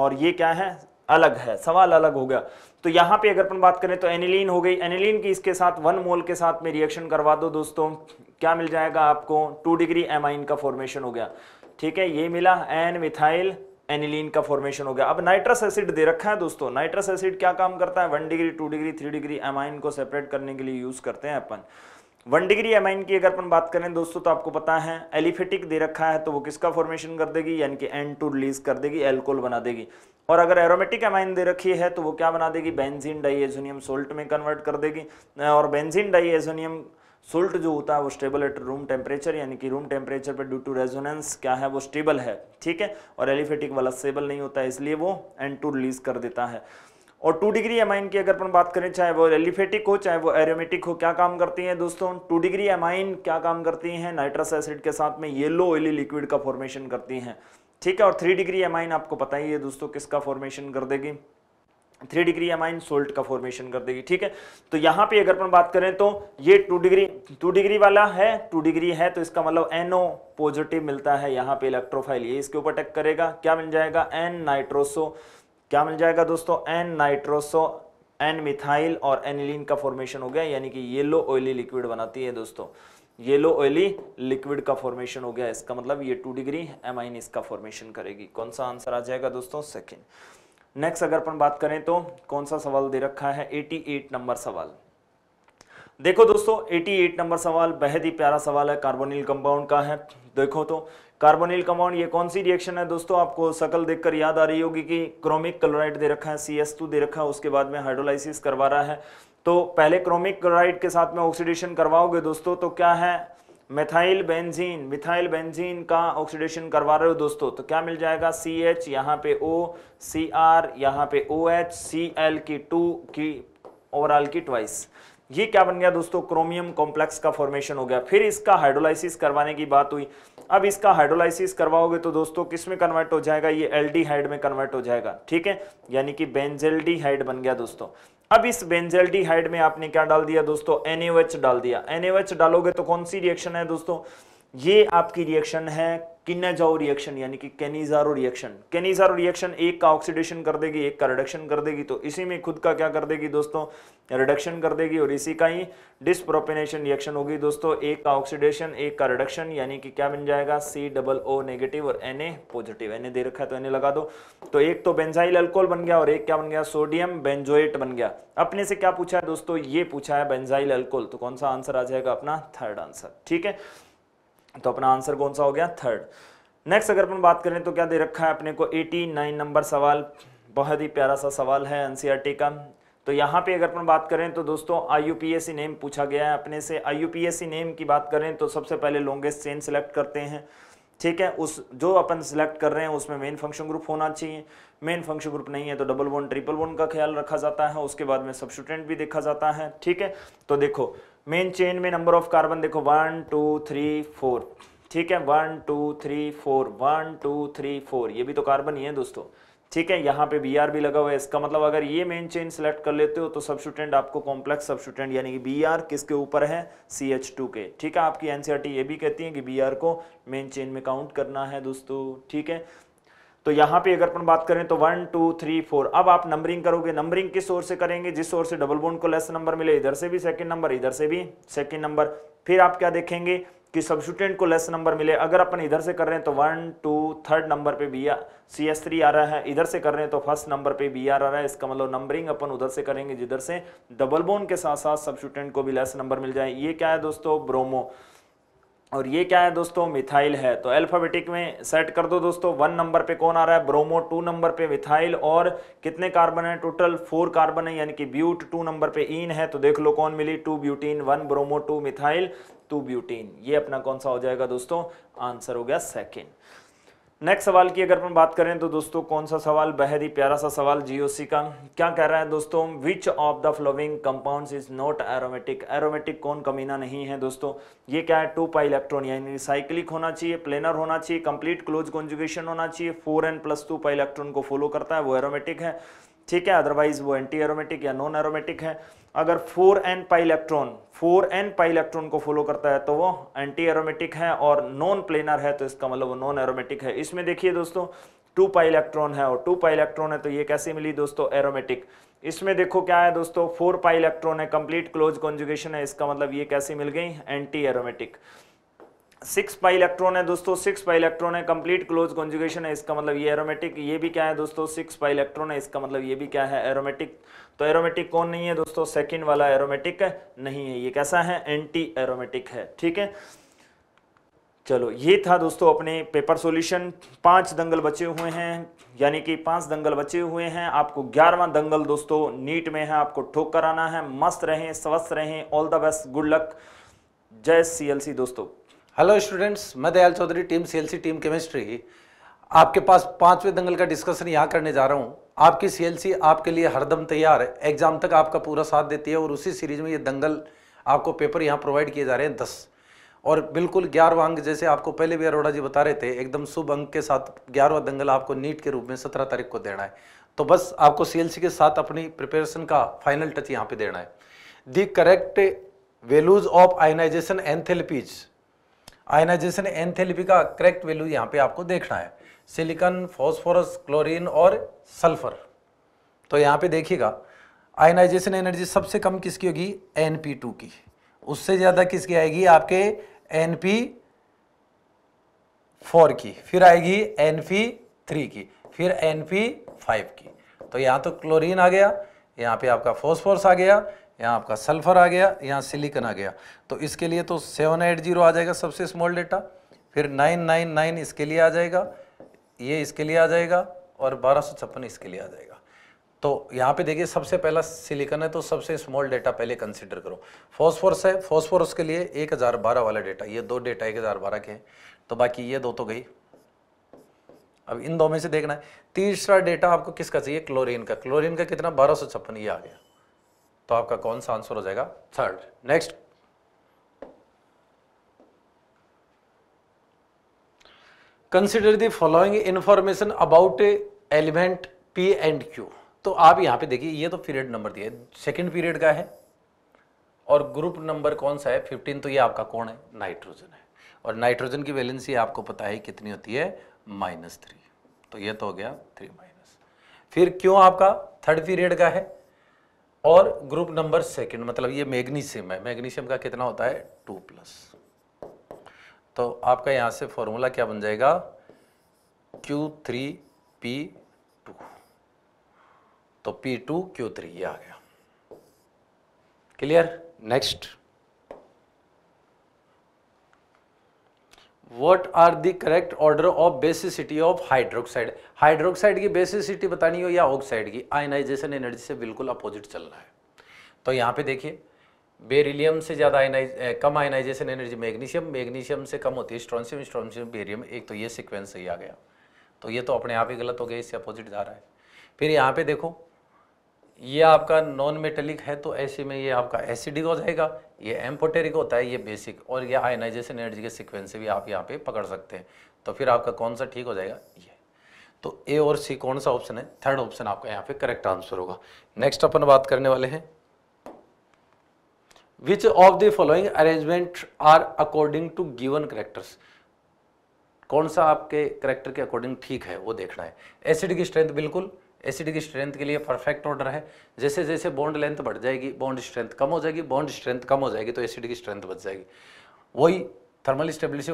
और ये क्या है अलग है सवाल अलग हो गया तो यहां पे अगर अपन बात करें तो एनिलीन हो गई एनिलीन की इसके साथ वन मोल के साथ में रिएक्शन करवा दो दोस्तों क्या मिल जाएगा आपको टू डिग्री एमाइन का फॉर्मेशन हो गया ठीक है ये मिला एन मिथाइल एनिलीन का फॉर्मेशन हो गया अब नाइट्रस एसिड दे रखा है दोस्तों नाइट्रस एसिड क्या काम करता है one degree two degree three degree amine को सेपरेट करने के लिए यूज करते हैं अपन वन डिग्री एमाइन की अगर अपन बात करें दोस्तों तो आपको पता है एलिफेटिक दे रखा है तो वो किसका फॉर्मेशन कर देगी यानी कि एन टू रिलीज कर देगी एल्कोल बना देगी और अगर एरोमेटिक एमाइन दे रखी है तो वो क्या बना देगी बेंजीन डाइएजोनियम सोल्ट में कन्वर्ट कर देगी और बेंजीन डाइएजोनियम सोल्ट जो होता है वो स्टेबल एट रूम टेम्परेचर यानी कि रूम टेम्परेचर पर ड्यू टू रेजोनेंस क्या है वो स्टेबल है ठीक है और एलिफेटिक वाला स्टेबल नहीं होता है इसलिए वो एन टू रिलीज कर देता है और टू डिग्री एमाइन की अगर अपन बात करें चाहे वो एलिफेटिक हो चाहे वो एरोमेटिक हो क्या काम करती हैं दोस्तों टू डिग्री एमाइन क्या काम करती हैं नाइट्रस एसिड के साथ में येलो ऑयली लिक्विड का फॉर्मेशन करती हैं ठीक है और थ्री डिग्री एमाइन आपको पता ही है दोस्तों किसका फॉर्मेशन कर देगी थ्री डिग्री एमाइन सोल्ट का फॉर्मेशन कर देगी ठीक है तो यहाँ पे अगर अपन बात करें तो ये टू डिग्री टू डिग्री वाला है टू डिग्री है तो इसका मतलब एनओ पॉजिटिव मिलता है यहाँ पे इलेक्ट्रोफाइल ये इसके ऊपर टक करेगा क्या मिल जाएगा एन नाइट्रोसो क्या मिल जाएगा दोस्तों एन नाइट्रोसो एन मिथाइल और एनिलीन का फॉर्मेशन हो गया यानी कि येलो ऑयली लिक्विड बनाती है दोस्तों येलो ऑयली लिक्विड का फॉर्मेशन हो गया इसका मतलब ये टू डिग्री एमाइन इसका फॉर्मेशन करेगी कौन सा आंसर आ जाएगा दोस्तों सेकेंड नेक्स्ट अगर अपन बात करें तो कौन सा सवाल दे रखा है 88 नंबर सवाल देखो दोस्तों 88 नंबर सवाल बेहद ही प्यारा सवाल है कार्बोनिल कंपाउंड का है देखो तो कार्बोनिल कंपाउंड ये कौन सी रिएक्शन है दोस्तों आपको सकल देखकर याद आ रही होगी कि क्रोमिक क्लोराइड दे रखा है सी एस टू दे रखा है उसके बाद में हाइड्रोलाइसिस करवा रहा है तो पहले क्रोमिक क्लोराइड के साथ में ऑक्सीडेशन करवाओगे दोस्तों तो क्या है मेथाइल बेंजीन मिथाइल बेंजीन का ऑक्सीडेशन करवा रहे हो दोस्तों तो क्या मिल जाएगा सी एच यहाँ पे ओ सी आर यहाँ पे ओ एच सी एल की टू की ओवरऑल की ट्वाइस ये क्या बन गया दोस्तों क्रोमियम कॉम्प्लेक्स का फॉर्मेशन हो गया फिर इसका हाइड्रोलाइसिस करवाने की बात हुई अब इसका हाइड्रोलाइसिस करवाओगे तो दोस्तों किस में कन्वर्ट हो जाएगा ये एल्डिहाइड में कन्वर्ट हो जाएगा ठीक है यानी कि बेंजेल्डिहाइड बन गया दोस्तों अब इस बेंजेल्डिहाइड में आपने क्या डाल दिया दोस्तों एनएच डाल दिया एनएच डालोगे तो कौन सी रिएक्शन है दोस्तों ये आपकी रिएक्शन है जाओ रिएक्शन यानी कि कैनिजारो रिएक्शन कैनिजारो रिएक्शन एक का ऑक्सीडेशन कर देगी एक का रिडक्शन कर देगी तो इसी में खुद का क्या कर देगी दोस्तों रिडक्शन कर देगी और इसी का ही डिसप्रोपिनेशन रिएक्शन होगी दोस्तों एक का ऑक्सीडेशन एक का रिडक्शन यानी कि क्या बन जाएगा सी डबल ओ नेगेटिव और N A positive N A दे रखा है तो एन ए लगा दो तो एक तो बेंजाइल अल्कोहल बन गया और एक क्या बन गया सोडियम बेंजोएट बन गया अपने से क्या पूछा है दोस्तों ये पूछा है बेंजाइल अल्कोहल तो कौन सा आंसर आ जाएगा अपना थर्ड आंसर ठीक है तो अपना आंसर कौन सा हो गया थर्ड नेक्स्ट अगर अपन बात करें तो क्या दे रखा है अपने को 89 नंबर सवाल बहुत ही प्यारा सा सवाल है एनसीईआरटी e का तो यहाँ पे अगर अपन बात करें तो दोस्तों आईयूपीएससी नेम पूछा गया है अपने से आईयूपीएससी नेम की बात करें तो सबसे पहले लॉन्गेस्ट चेन सिलेक्ट करते हैं ठीक है उस जो अपन सिलेक्ट कर रहे हैं उसमें मेन फंक्शन ग्रुप होना चाहिए मेन फंक्शन ग्रुप नहीं है तो डबल वन ट्रिपल वन का ख्याल रखा जाता है उसके बाद में सब्सटूडेंट भी देखा जाता है ठीक है तो देखो मेन चेन में नंबर ऑफ कार्बन देखो वन टू थ्री फोर ठीक है one two three four one two three four ये भी तो कार्बन ही है दोस्तों ठीक है यहाँ पे बी आर भी लगा हुआ है इसका मतलब अगर ये मेन चेन सेलेक्ट कर लेते हो तो सब्सटूटेंट आपको कॉम्प्लेक्स सब्सटूटेंट यानी कि बी आर किसके ऊपर है सी एच टू के ठीक है आपकी एनसीआर e ये भी कहती है कि बी आर को मेन चेन में काउंट करना है दोस्तों ठीक है तो यहां पे अगर अपन बात करें तो वन टू थ्री फोर अब आप नंबरिंग करोगे नंबरिंग किस ओर से करेंगे जिस ओर से डबल बोन को लेस नंबर मिले इधर से भी सेकंड नंबर इधर से भी सेकंड नंबर फिर आप क्या देखेंगे कि सब्सिट्यूटेंट को लेस नंबर मिले अगर अपन इधर से कर रहे हैं तो वन टू थर्ड नंबर पे बी सी एस थ्री आ रहा है इधर से कर रहे हैं तो फर्स्ट नंबर पे बी आर आ रहा है इसका मतलब नंबरिंग अपन उधर से करेंगे जिधर से डबल बोन के साथ साथ सब्सिट्यूटेंट को भी लेस नंबर मिल जाए ये क्या है दोस्तों ब्रोमो और ये क्या है दोस्तों मिथाइल है तो अल्फाबेटिक में सेट कर दो दोस्तों वन नंबर पे कौन आ रहा है ब्रोमो टू नंबर पे मिथाइल और कितने कार्बन है टोटल फोर कार्बन है यानी कि ब्यूट टू नंबर पे इन है तो देख लो कौन मिली two butene one bromo two methyl two butene ये अपना कौन सा हो जाएगा दोस्तों आंसर हो गया सेकेंड नेक्स्ट सवाल की अगर हम बात करें तो दोस्तों कौन सा सवाल बेहद ही प्यारा सा सवाल जीओसी का क्या कह रहा है दोस्तों which of the following compounds is not aromatic aromatic कौन कमीना नहीं है दोस्तों ये क्या है टू पाई इलेक्ट्रॉन यानी साइक्लिक होना चाहिए प्लेनर होना चाहिए कंप्लीट क्लोज कॉन्जुगेशन होना चाहिए four N plus two pi electron को फॉलो करता है वो एरोमेटिक है ठीक है अदरवाइज वो एंटी एरोमेटिक या नॉन एरोमेटिक है अगर four N pi electron four N pi electron को फॉलो करता है तो वो एंटी एरोमेटिक है और नॉन प्लेनर है तो इसका मतलब वो नॉन एरोमेटिक है इसमें देखिए दोस्तों टू पाई इलेक्ट्रॉन है और टू पाई इलेक्ट्रॉन है तो ये कैसे मिली दोस्तों एरोमेटिक इसमें देखो क्या है दोस्तों फोर पाई इलेक्ट्रॉन है कंप्लीट क्लोज कॉन्जुगेशन है इसका मतलब ये कैसे मिल गई anti aromatic six pi electron है दोस्तों सिक्स पाई इलेक्ट्रॉन है कंप्लीट क्लोज कॉन्जुगेशन है इसका मतलब ये एरोमेटिक ये भी क्या है दोस्तों सिक्स पाई इलेक्ट्रॉन है इसका मतलब ये भी क्या है एरोमेटिक तो एरोमेटिक कौन नहीं है दोस्तों सेकंड वाला एरोमेटिक नहीं है ये कैसा है एंटी एरोमेटिक है ठीक है चलो ये था दोस्तों अपने पेपर सोल्यूशन पांच दंगल बचे हुए हैं यानी कि पांच दंगल बचे हुए हैं आपको ग्यारहवां दंगल दोस्तों नीट में है आपको ठोक कराना है मस्त रहें स्वस्थ रहें all the best good luck जय सी दोस्तों हेलो स्टूडेंट्स मैं Dayal Chaudhary team CLC team chemistry आपके पास पांचवें दंगल का डिस्कशन यहाँ करने जा रहा हूँ आपकी सीएलसी आपके लिए हरदम तैयार है एग्जाम तक आपका पूरा साथ देती है और उसी सीरीज में ये दंगल आपको पेपर यहाँ प्रोवाइड किए जा रहे हैं दस और बिल्कुल ग्यारहवा अंक जैसे आपको पहले भी अरोड़ा जी बता रहे थे एकदम शुभ अंक के साथ ग्यारहवा दंगल आपको नीट के रूप में सत्रह तारीख को देना है तो बस आपको सीएलसी के साथ अपनी प्रिपरेशन का फाइनल टच यहाँ पे देना है the correct values of ionization enthalpies ionization enthalpy का करेक्ट वैल्यू यहाँ पे आपको देखना है सिलिकन फॉस्फोरस क्लोरीन और सल्फर तो यहाँ पे देखिएगा आयनाइजेशन एनर्जी सबसे कम किसकी होगी एन पी टू की उससे ज़्यादा किसकी आएगी आपके एन पी फोर की फिर आएगी एन पी थ्री की फिर एन पी फाइव की तो यहाँ तो क्लोरीन आ गया यहाँ पे आपका फॉस्फोरस आ गया यहाँ आपका सल्फर आ गया यहाँ सिलिकन आ गया तो इसके लिए तो सेवन एट जीरो आ जाएगा सबसे स्मॉल डेटा फिर नाइन नाइन नाइन इसके लिए आ जाएगा ये इसके लिए आ जाएगा और बारह सौ छप्पन इसके लिए आ जाएगा तो यहाँ पे देखिए सबसे पहला सिलिकन है तो सबसे स्मॉल डेटा पहले कंसिडर करो फॉस्फोरस है फॉस्फोरस के लिए एक हज़ार बारह वाला डेटा ये दो डेटा एक हज़ार बारह के हैं तो बाकी ये दो तो गई अब इन दो में से देखना है तीसरा डेटा आपको किसका चाहिए क्लोरीन का क्लोरीन का कितना बारह सौ छप्पन ये आ गया तो आपका कौन सा आंसर हो जाएगा third next consider the following information about element P and Q तो आप यहां पे देखिए ये तो पीरियड नंबर दिया है सेकेंड पीरियड का है और ग्रुप नंबर कौन सा है फिफ्टीन तो ये आपका कौन है नाइट्रोजन है और नाइट्रोजन की वैलेंसी आपको पता है कितनी होती है माइनस थ्री तो ये तो हो गया थ्री माइनस फिर क्यों आपका थर्ड पीरियड का है और ग्रुप नंबर सेकंड मतलब ये मैग्नीशियम है मैग्नीशियम का कितना होता है टू प्लस तो आपका यहाँ से फॉर्मूला क्या बन जाएगा क्यू थ्री पी टू तो पी टू क्यू थ्री ये आ गया clear next what are the correct order of basicity of hydroxide hydroxide की बेसिसिटी बतानी हो या ऑक्साइड की आयनाइजेशन एनर्जी से बिल्कुल अपोजिट चलना है तो यहाँ पे देखिए बेरिलियम से ज़्यादा आयनाइज कम आयनाइजेशन एनर्जी मैग्नीशियम मैग्नीशियम से कम होती है स्ट्रॉन्शियम स्ट्रॉन्शियम बेरियम एक तो ये सिक्वेंस सही आ गया तो ये तो अपने आप ही गलत हो गया इससे अपोजिट जा रहा है फिर यहाँ पे देखो ये आपका नॉन मेटेलिक है तो ऐसे में ये आपका एसिडिक हो जाएगा ये एम्पोटेरिक होता है ये बेसिक और ये आयनाइजेशन एनर्जी के सिक्वेंस भी आप यहाँ पे पकड़ सकते हैं तो फिर आपका कौन सा ठीक हो जाएगा ये तो ए और सी कौन सा ऑप्शन है थर्ड ऑप्शन आपका यहाँ पे करेक्ट आंसर होगा नेक्स्ट अपन बात करने वाले हैं which of the following arrangement are according to given characters कौन सा आपके करेक्टर के अकॉर्डिंग ठीक है वो देखना है एसिड की स्ट्रेंथ बिल्कुल एसिड की स्ट्रेंथ के लिए परफेक्ट ऑर्डर है जैसे जैसे बॉन्ड लेंथ बढ़ जाएगी बॉन्ड स्ट्रेंथ कम हो जाएगी बॉन्ड स्ट्रेंथ कम हो जाएगी तो एसिड की स्ट्रेंथ बच जाएगी वही थर्मल स्टेबिलिटी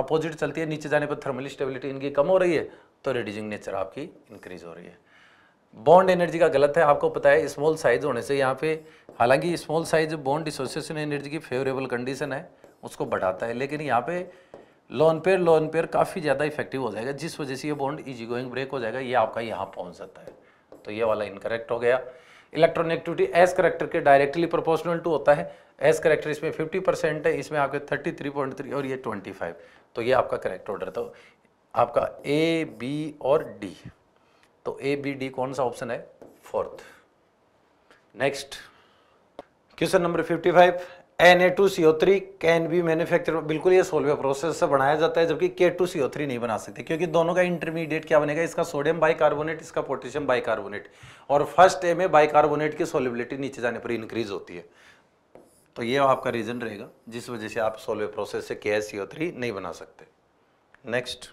अपोजिट चलती है नीचे जाने पर थर्मल स्टेबिलिटी इनकी कम हो रही है तो रिड्यूसिंग नेचर आपकी इंक्रीज हो रही है बॉन्ड एनर्जी का गलत है आपको पता है स्मॉल साइज होने से यहाँ पे हालांकि small size bond dissociation energy की फेवरेबल कंडीशन है उसको बढ़ाता है लेकिन यहाँ पे लोन पेयर लोन पेयर काफ़ी ज़्यादा इफेक्टिव हो जाएगा जिस वजह से ये बॉन्ड इजी गोइंग ब्रेक हो जाएगा ये आपका यहाँ पहुँच सकता है तो ये वाला इनकरेक्ट हो गया एक्टिविटी एस करेक्टर के डायरेक्टली प्रोपोर्शनल टू होता है एस करेक्टर इसमें फिफ्टी परसेंट है इसमें आपके थर्टी और ये ट्वेंटी तो ये आपका करेक्ट ऑर्डर था आपका ए बी और डी तो ए बी डी कौन सा ऑप्शन है fourth next question number 55 N A two C O three can be manufacture बिल्कुल ये सोलवे प्रोसेस से बनाया जाता है जबकि के टू सी ओ थ्री नहीं बना सकते क्योंकि दोनों का इंटरमीडिएट क्या बनेगा इसका सोडियम बाइकार्बोनेट इसका पोटेशियम बाइकार्बोनेट और फर्स्ट ए में बाइकार्बोनेट की सोलिबिलिटी नीचे जाने पर इंक्रीज होती है तो ये आपका रीजन रहेगा जिस वजह से आप सोलवे प्रोसेस से के सी ओ थ्री नहीं बना सकते next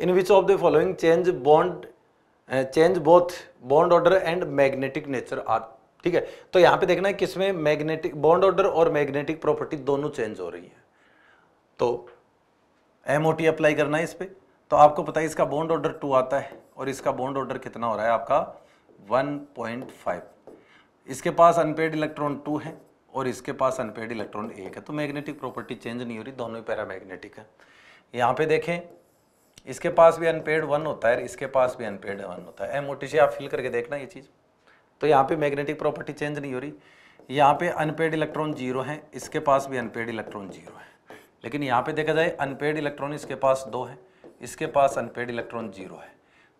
in which of the following change bond change both bond order and magnetic nature are ठीक है तो यहाँ पे देखना है किसमें मैग्नेटिक बॉन्ड ऑर्डर और मैग्नेटिक प्रॉपर्टी दोनों चेंज हो रही है तो एम ओ टी अप्लाई करना है इस पर तो आपको पता है इसका बॉन्ड ऑर्डर टू आता है और इसका बॉन्ड ऑर्डर कितना हो रहा है आपका 1.5 इसके पास अनपेड इलेक्ट्रॉन टू है और इसके पास अनपेड इलेक्ट्रॉन एक है तो मैग्नेटिक प्रॉपर्टी चेंज नहीं हो रही दोनों ही पैरा मैग्नेटिक है यहाँ पे देखें इसके पास भी अनपेड वन होता है इसके पास भी अनपेड वन होता है एम से आप फिल करके देखना ये चीज़ तो यहाँ पे मैग्नेटिक प्रॉपर्टी चेंज नहीं हो रही यहाँ पे अनपेड इलेक्ट्रॉन जीरो हैं इसके पास भी अनपेड इलेक्ट्रॉन जीरो है लेकिन यहाँ पे देखा जाए अनपेड इलेक्ट्रॉन इसके पास दो है इसके पास अनपेड इलेक्ट्रॉन जीरो है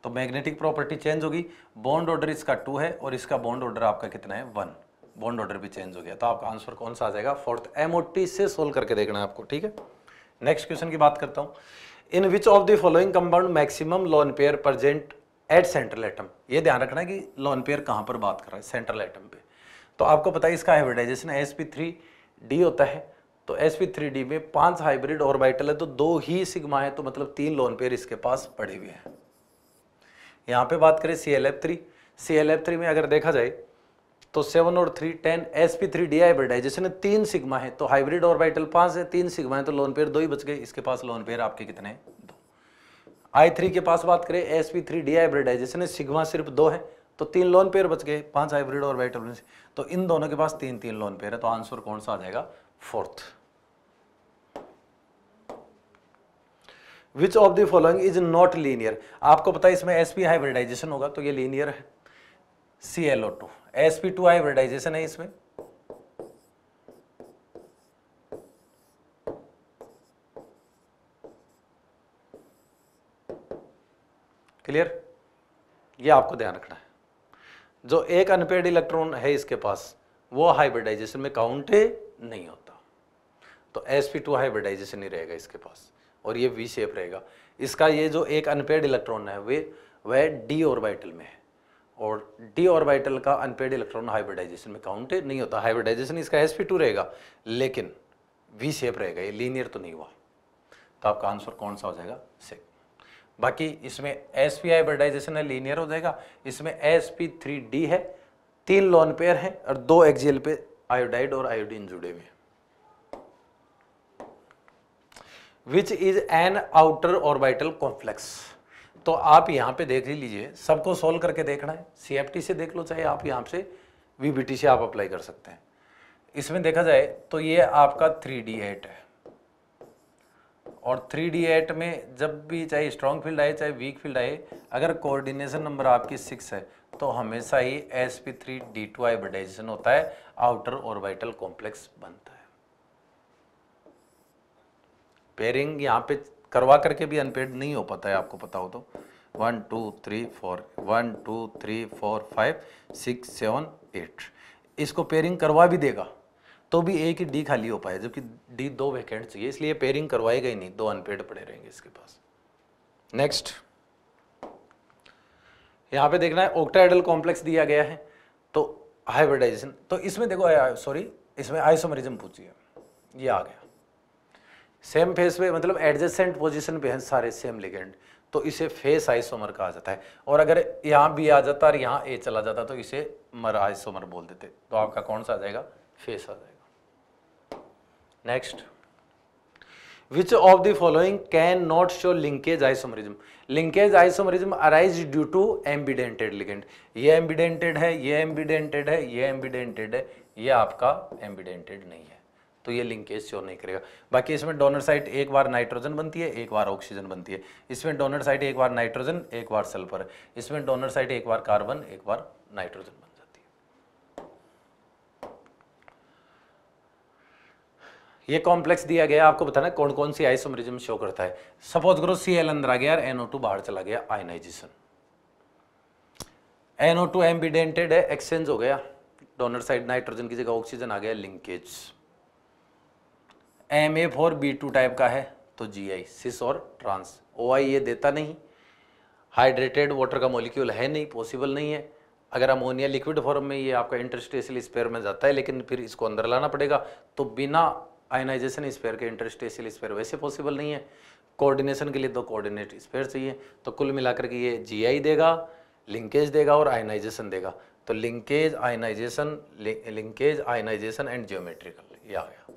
तो मैग्नेटिक प्रॉपर्टी चेंज होगी बॉन्ड ऑर्डर इसका टू है और इसका बॉन्ड ऑर्डर आपका कितना है वन बॉन्ड ऑर्डर भी चेंज हो गया तो आपका आंसर कौन सा आ जाएगा फोर्थ एम से सोल्व करके देखना है आपको ठीक है नेक्स्ट क्वेश्चन की बात करता हूँ in which of the following compound maximum lone pair present at central atom ये ध्यान रखना है कि लॉन पेयर कहाँ पर बात कर रहा है सेंट्रल एटम पे तो आपको पता है इसका hybridization S P three D होता है तो एस पी थ्री डी में पांच हाइब्रिड और वाइटल है तो दो ही सिग्मा है तो मतलब तीन लॉन पेयर इसके पास पड़े हुए हैं यहाँ पे बात करें C L F three C L F three में अगर देखा जाए तो सेवन और three ten S P three D hybridization है जिसने तीन सिग्मा है तो हाइब्रिड और वाइटल पांच है तीन सिग्मा है तो लोन पेयर दो ही बच गए इसके पास लोन पेयर आपके कितने दो आई थ्री के पास बात करें S P three D hybridization है जिसने सिग्मा सिर्फ दो है तो तीन लोन पेयर बच गए पांच हाइब्रिड और वाइटल तो इन दोनों के पास तीन तीन लोन पेयर है तो आंसर कौन सा आ जाएगा fourth which of the following is not linear आपको पता है इसमें एस पी हाइब्रिडाइजेशन होगा तो ये लीनियर है C L O two S P two hybridization है इसमें क्लियर ये आपको ध्यान रखना है जो एक अनपेड इलेक्ट्रॉन है इसके पास वो हाइब्रिडाइजेशन में काउंट नहीं होता तो एस पी टू हाइब्रिडाइजेशन ही रहेगा इसके पास और ये वी शेप रहेगा इसका ये जो एक अनपेड इलेक्ट्रॉन है वे वह डी ऑर्बिटल में है और डी ऑर्बिटल का अनपेड इलेक्ट्रॉन हाइब्रिडाइजेशन में काउंट नहीं होता हाइब्रिडाइजेशन इसका एस टू रहेगा लेकिन वी सेप रहेगा ये लीनियर तो नहीं हुआ तो आपका आंसर कौन सा हो जाएगा से बाकी इसमें एस पी हाइब्रिडाइजेशन है लीनियर हो जाएगा इसमें एस पी है तीन लॉन पेयर हैं और दो एक्जियल पे आयोडाइड और आयोडीन जुड़े हुए which is an outer orbital complex तो आप यहाँ पे देख ही लीजिए सबको सोल्व करके देखना है सी से देख लो चाहे आप यहाँ से वी से आप अप्लाई कर सकते हैं इसमें देखा जाए तो ये आपका थ्री डी एट है और थ्री डी एट में जब भी चाहे स्ट्रॉन्ग फील्ड आए चाहे वीक फील्ड आए अगर कोऑर्डिनेशन नंबर आपकी सिक्स है तो हमेशा ही S P three D two hybridization होता है आउटर ऑर्बिटल कॉम्प्लेक्स बनता है पेयरिंग यहाँ पे करवा करके भी अनपेड नहीं हो पाता है आपको पता हो तो one two three four one two three four five six seven eight इसको पेयरिंग करवा भी देगा तो भी ए की डी खाली हो पाए जबकि डी दो वैकेंट चाहिए इसलिए पेयरिंग करवाएगा ही नहीं दो अनपेड पड़े रहेंगे इसके पास नेक्स्ट यहाँ पे देखना है ओक्टाइडल कॉम्प्लेक्स दिया गया है तो हाइब्रिडाइजेशन तो इसमें देखो सॉरी इसमें आइसोमरिज्म पूछिए ये आ गया सेम फेस पे मतलब एडजेसेंट पोजीशन पे हैं सारे सेम लिगेंड तो इसे फेस आइसोमर कहा जाता है और अगर यहाँ भी आ जाता और यहाँ ए चला जाता तो इसे मर आइसोमर बोल देते तो आपका कौन सा आ जाएगा फेस आ जाएगा next which of the following can not show linkage isomerism linkage isomerism arise due to ambidentate ligand ये एम्बिडेंटेड है ये एम्बिडेंटेड है ये एम्बिडेंटेड है ये आपका एम्बिडेंटेड नहीं है तो ये लिंकेज श्योर नहीं करेगा बाकी इसमें डोनर साइट एक बार नाइट्रोजन बनती है एक बार ऑक्सीजन बनती है इसमें डोनर साइट एक बार नाइट्रोजन एक बार सल्फर इसमें डोनर साइट एक बार कार्बन एक बार नाइट्रोजन बन जाती है ये कॉम्प्लेक्स दिया गया आपको बताना कौन कौन सी आइसोमरिज्म शो करता है सपोज करो सी एल अंदर आ गया एनओ टू बाहर चला गया आयनाइजेशन एनओ टू एम्बिडेंटेड है एक्सचेंज हो गया डोनर साइड नाइट्रोजन की जगह ऑक्सीजन आ गया linkage M A four B two type का है तो जी आई सिस और ट्रांस ओ आई ये देता नहीं हाइड्रेटेड वाटर का मॉलिक्यूल है नहीं पॉसिबल नहीं है अगर अमोनिया लिक्विड फॉर्म में ये आपका इंटरस्टेसियल स्पेयर में जाता है लेकिन फिर इसको अंदर लाना पड़ेगा तो बिना आयनाइजेशन स्पेयर के इंटरस्टेसियल स्पेयर वैसे पॉसिबल नहीं है कोऑर्डिनेशन के लिए दो कोऑर्डिनेट स्पेयर चाहिए तो कुल मिलाकर के ये आई देगा लिंकेज देगा और आयनाइजेशन देगा तो linkage ionisation linkage ionisation and geometrical ये आ गया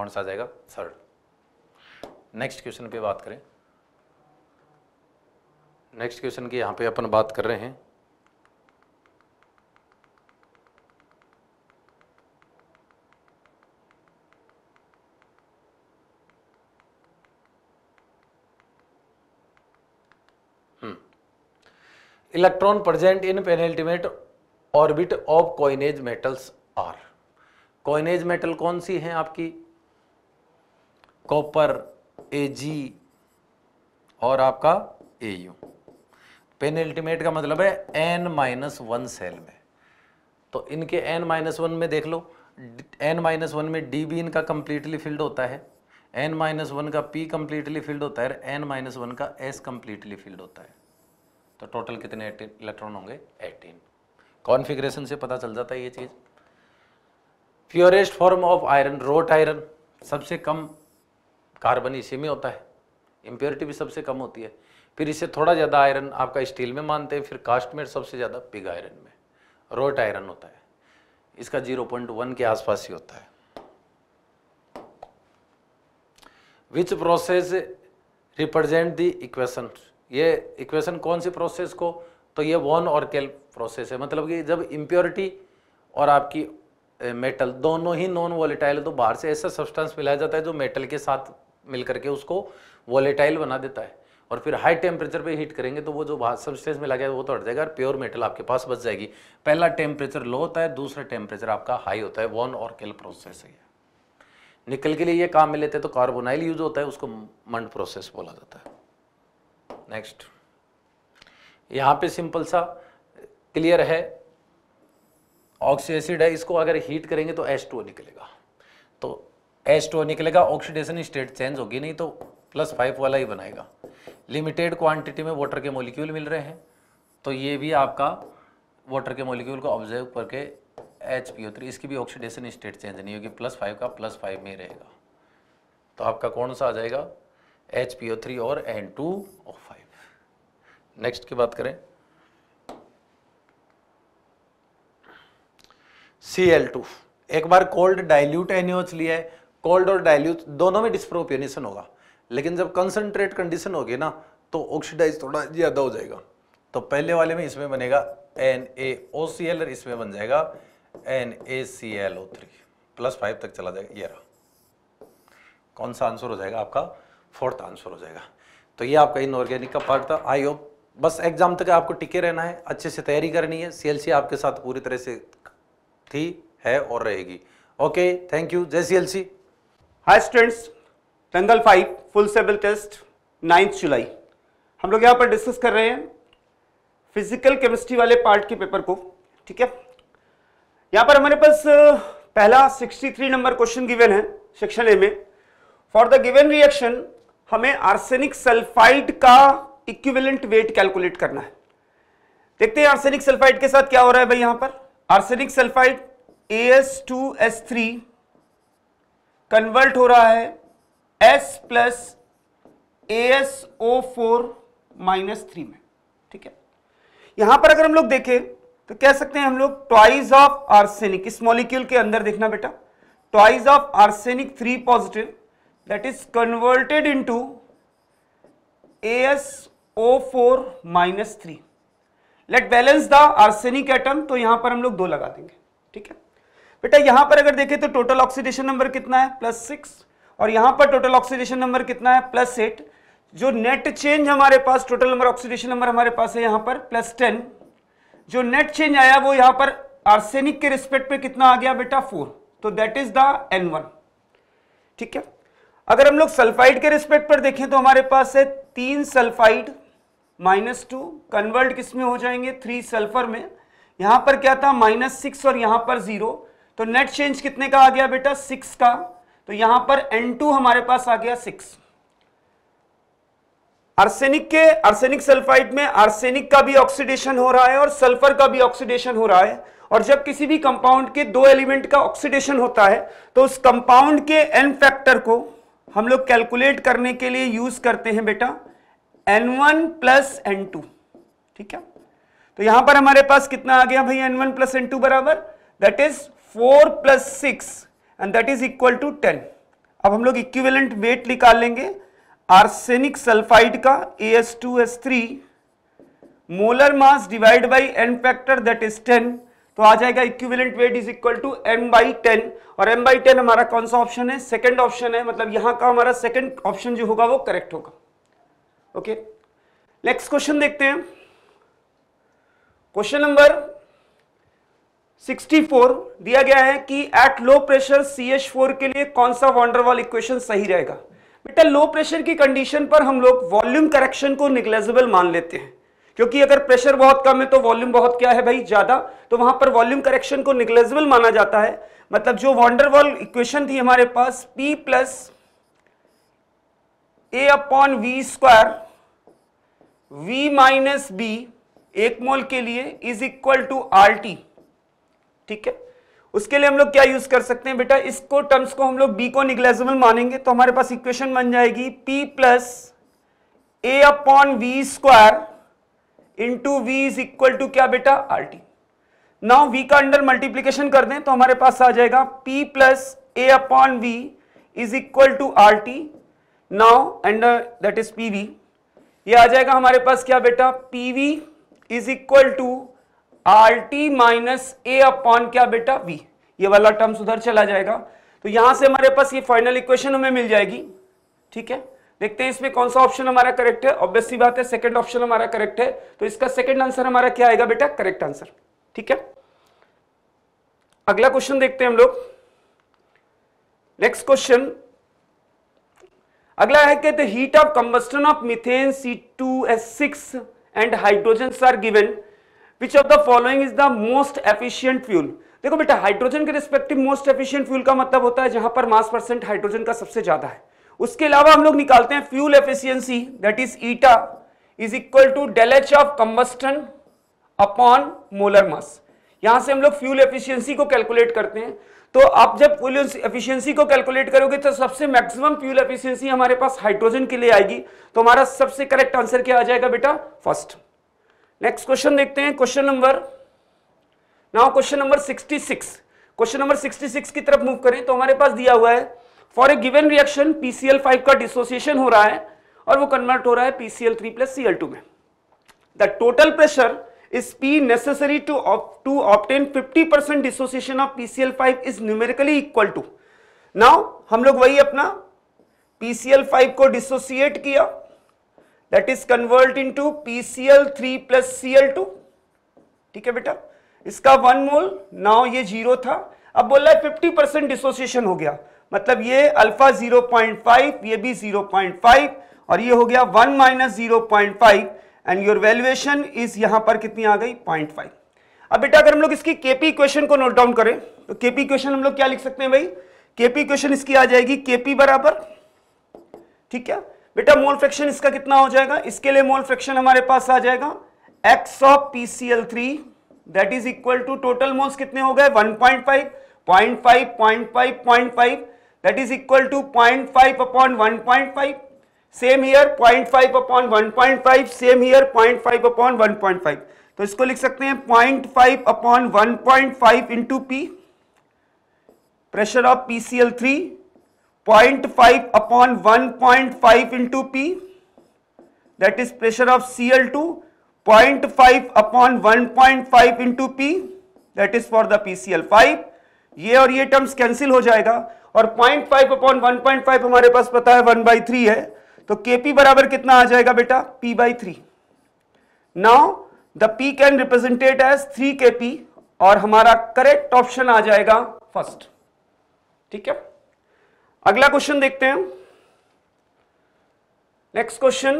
कौन सा आ जाएगा थर्ड नेक्स्ट क्वेश्चन पे बात करें नेक्स्ट क्वेश्चन की यहाँ पे अपन बात कर रहे हैं electron present in penultimate orbit of coinage metals are coinage metal कौन सी हैं आपकी कॉपर ए जी और आपका ए यू पेन अल्टीमेट का मतलब है एन माइनस वन सेल में तो इनके एन माइनस वन में देख लो एन माइनस वन में डी भी इनका कम्प्लीटली फिल्ड होता है एन माइनस वन का पी कम्प्लीटली फिल्ड होता है एन माइनस वन का एस कम्प्लीटली फिल्ड होता है तो टोटल कितने इलेक्ट्रॉन होंगे एटीन कॉन्फिग्रेशन से पता चल जाता है ये चीज़ purest form of iron wrought iron सबसे कम कार्बन इसी में होता है इम्प्योरिटी भी सबसे कम होती है फिर इसे थोड़ा ज़्यादा आयरन आपका स्टील में मानते हैं फिर कास्ट में सबसे ज़्यादा पिग आयरन में रोट आयरन होता है इसका जीरो पॉइंट वन के आसपास ही होता है which process represent the equation ये इक्वेशन कौन सी प्रोसेस को तो ये वॉन केल प्रोसेस है मतलब कि जब इम्प्योरिटी और आपकी मेटल दोनों ही नॉन वॉलेटाइल तो बाहर से ऐसा सब्सटेंस मिलाया जाता है जो मेटल के साथ मिलकर के उसको वॉलेटाइल बना देता है और फिर हाई टेम्परेचर पे हीट करेंगे तो वो जो सबस्टेंस में लगा है वो तो हट जाएगा और प्योर मेटल आपके पास बच जाएगी पहला टेम्परेचर लो होता है दूसरा टेम्परेचर आपका हाई होता है वॉन और केल प्रोसेस है निकल के लिए ये काम में लेते हैं तो कार्बोनाइल यूज होता है उसको मंड प्रोसेस बोला जाता है नेक्स्ट यहाँ पे सिंपल सा क्लियर है ऑक्सी एसिड है इसको अगर हीट करेंगे तो एस निकलेगा तो एच टू निकलेगा ऑक्सीडेशन स्टेट चेंज होगी नहीं तो प्लस फाइव वाला ही बनाएगा लिमिटेड क्वांटिटी में वाटर के मोलिक्यूल मिल रहे हैं तो ये भी आपका वाटर के मोलिक्यूल को ऑब्जर्व करके एच पी ओ थ्री इसकी भी ऑक्सीडेशन स्टेट चेंज नहीं होगी प्लस फाइव का प्लस फाइव में रहेगा तो आपका कौन सा आ जाएगा एच पी ओ थ्री और N two O five next की बात करें सी एल टू एक बार कोल्ड डाइल्यूट एनओच लिया है कोल्ड और डाइल्यूट दोनों में डिस्प्रोपियनेशन होगा लेकिन जब कंसनट्रेट कंडीशन होगी ना तो ऑक्सीडाइज थोड़ा ज़्यादा हो जाएगा तो पहले वाले में इसमें बनेगा N A O C L और इसमें बन जाएगा N A C L O three plus five तक चला जाएगा ये रहा कौन सा आंसर हो जाएगा आपका फोर्थ आंसर हो जाएगा तो ये आपका इनऑर्गेनिक का पार्ट था आई होप बस एग्जाम तक आपको टिके रहना है अच्छे से तैयारी करनी है सीएलसी आपके साथ पूरी तरह से थी है और रहेगी ओके थैंक यू जय सी हाय स्टूडेंट्स रंगल five full syllabus test ninth July हम लोग यहाँ पर डिस्कस कर रहे हैं फिजिकल केमिस्ट्री वाले पार्ट के पेपर को ठीक है यहाँ पर हमारे पास पहला 63 नंबर क्वेश्चन गिवन है सेक्शन ए में फॉर द गिवन रिएक्शन हमें आर्सेनिक सल्फाइड का इक्विवेलेंट वेट कैलकुलेट करना है देखते हैं आर्सेनिक सल्फाइड के साथ क्या हो रहा है भाई यहाँ पर arsenic sulphide A S two S three convert हो रहा है S plus A S O four minus three में ठीक है यहां पर अगर हम लोग देखें तो कह सकते हैं हम लोग ट्वाइस ऑफ आर्सेनिक इस मॉलिक्यूल के अंदर देखना बेटा twice of arsenic three positive that is converted into AsO4 minus three let balance the arsenic atom तो यहां पर हम लोग दो लगा देंगे ठीक है बेटा यहां पर अगर देखें तो टोटल ऑक्सीडेशन नंबर कितना है प्लस सिक्स और यहां पर टोटल ऑक्सीडेशन नंबर कितना है प्लस एट जो नेट चेंज हमारे पास टोटल नंबर ऑक्सीडेशन नंबर हमारे पास है यहां पर प्लस टेन जो नेट चेंज आया वो यहां पर आर्सेनिक के रिस्पेक्ट में कितना आ गया बेटा फोर तो that is the N one ठीक है अगर हम लोग सल्फाइड के रिस्पेक्ट पर देखें तो हमारे पास है तीन सल्फाइड माइनस टू कन्वर्ट किस में हो जाएंगे थ्री सल्फर में यहां पर क्या था माइनस सिक्स और यहां पर जीरो तो नेट चेंज कितने का आ गया बेटा सिक्स का तो यहां पर N2 हमारे पास आ गया सिक्स आर्सेनिक के आर्सेनिक सल्फाइड में आर्सेनिक का भी ऑक्सीडेशन हो रहा है और सल्फर का भी ऑक्सीडेशन हो रहा है और जब किसी भी कंपाउंड के दो एलिमेंट का ऑक्सीडेशन होता है तो उस कंपाउंड के एन फैक्टर को हम लोग कैलकुलेट करने के लिए यूज करते हैं बेटा N one plus N two ठीक है तो यहां पर हमारे पास कितना आ गया भाई N one plus N two बराबर that is four plus six and that is equal to ten अब हम लोग इक्विवेलेंट वेट निकाल लेंगे आर्सेनिक सल्फाइड का A S two S three molar mass divide by N factor that is ten तो आ जाएगा equivalent weight is equal to M by ten और एम बाई टेन हमारा कौन सा ऑप्शन है सेकेंड ऑप्शन है मतलब यहां का हमारा सेकेंड ऑप्शन जो होगा वो करेक्ट होगा ओके नेक्स्ट क्वेश्चन देखते हैं क्वेश्चन नंबर 64 दिया गया है कि एट लो प्रेशर फोर के लिए कौन सा वॉन्डरवॉल इक्वेशन सही रहेगा बेटा लो प्रेशर की कंडीशन पर हम लोग वॉल्यूम करेक्शन को निग्लेजिबल मान लेते हैं क्योंकि अगर प्रेशर बहुत कम है तो वॉल्यूम बहुत क्या है भाई ज्यादा तो वहां पर वॉल्यूम करेक्शन को निग्लेजिबल माना जाता है मतलब जो वॉन्डरवॉल इक्वेशन थी हमारे पास P plus A upon V square V minus B एक मोल के लिए is equal to R T ठीक है उसके लिए हम लोग क्या यूज कर सकते हैं बेटा इसको टर्म्स को हम लोग बी को निग्लेजिबल मानेंगे तो हमारे पास इक्वेशन बन जाएगी P plus A upon V square into V is equal to क्या बेटा आर टी नाउ वी का अंडर मल्टीप्लीकेशन कर दें तो हमारे पास आ जाएगा P plus A upon V is equal to R T now and that is P V ये आ जाएगा हमारे पास क्या बेटा P V is equal to R T minus A upon क्या बेटा वी ये वाला टर्म सुधर चला जाएगा तो यहां से हमारे पास ये फाइनल इक्वेशन हमें मिल जाएगी ठीक है देखते हैं इसमें कौन सा ऑप्शन हमारा करेक्ट है ऑब्वियसली बात है सेकंड ऑप्शन हमारा करेक्ट है तो इसका सेकंड आंसर हमारा क्या आएगा बेटा करेक्ट आंसर ठीक है अगला क्वेश्चन देखते हैं हम लोग नेक्स्ट क्वेश्चन अगला है कि the heat of combustion of methane C two S six and hydrogen are given which of the following is the most efficient fuel देखो बेटा हाइड्रोजन के रिस्पेक्टिव मोस्ट एफिशियंट फ्यूल का मतलब होता है जहां पर मास परसेंट हाइड्रोजन का सबसे ज्यादा है उसके अलावा हम लोग निकालते हैं fuel efficiency that is eta is equal to del H of combustion upon molar mass यहां से हम लोग फ्यूल एफिशियंसी को कैलकुलेट करते हैं तो आप जब फ्यूल एफिशियंसी को कैलकुलेट करोगे तो सबसे मैक्सिमम फ्यूल एफिशियंसी हमारे पास हाइड्रोजन के लिए आएगी तो हमारा सबसे करेक्ट आंसर क्या आ जाएगा बेटा फर्स्ट नेक्स्ट क्वेश्चन देखते हैं question number now question number 66 question number 66 की तरफ मूव करें तो हमारे पास दिया हुआ है for a given reaction PCl five का डिसोसिएशन हो रहा है और वो कन्वर्ट हो रहा है PCl three plus Cl two में the total pressure is P necessary to to obtain fifty percent dissociation of PCl five is numerically equal to now हम लोग वही अपना पीसीएल फाइव को डिसोसिएट किया that is convert that is convert into PCl3 plus two ठीक है बेटा इसका वन मोल नाउ ये जीरो था अब बोल रहा है फिफ्टी परसेंट डिसोसिएशन हो गया मतलब ये अल्फा जीरो पॉइंट फाइव ये भी जीरो पॉइंट फाइव और ये हो गया one minus zero point five and your valuation is यहां पर कितनी आ गई पॉइंट फाइव अब बेटा अगर हम लोग इसकी केपी इक्वेशन को नोट डाउन करें तो केपी इक्वेशन हम लोग क्या लिख सकते हैं भाई केपी इक्वेशन इसकी आ जाएगी केपी बराबर ठीक है बेटा मोल फ्रैक्शन इसका कितना हो जाएगा इसके लिए मोल फ्रैक्शन हमारे पास आ जाएगा X of P C L three that is equal to total moles कितने हो गए one point five point five point five point five that is equal to point five upon one point five same here point five upon one point five same here point five upon one point five तो इसको लिख सकते हैं point five upon one point five into P pressure of P C L three point five upon one point five into P that is pressure of C L two point five upon one point five into P that is for the P C L five ये और ये terms cancel हो जाएगा और point five upon one point five हमारे पास पता है वन बाई थ्री है तो के पी बराबर कितना आ जाएगा बेटा P by three now the P can represented as three के पी और हमारा करेक्ट ऑप्शन आ जाएगा फर्स्ट ठीक है अगला क्वेश्चन देखते हैं नेक्स्ट क्वेश्चन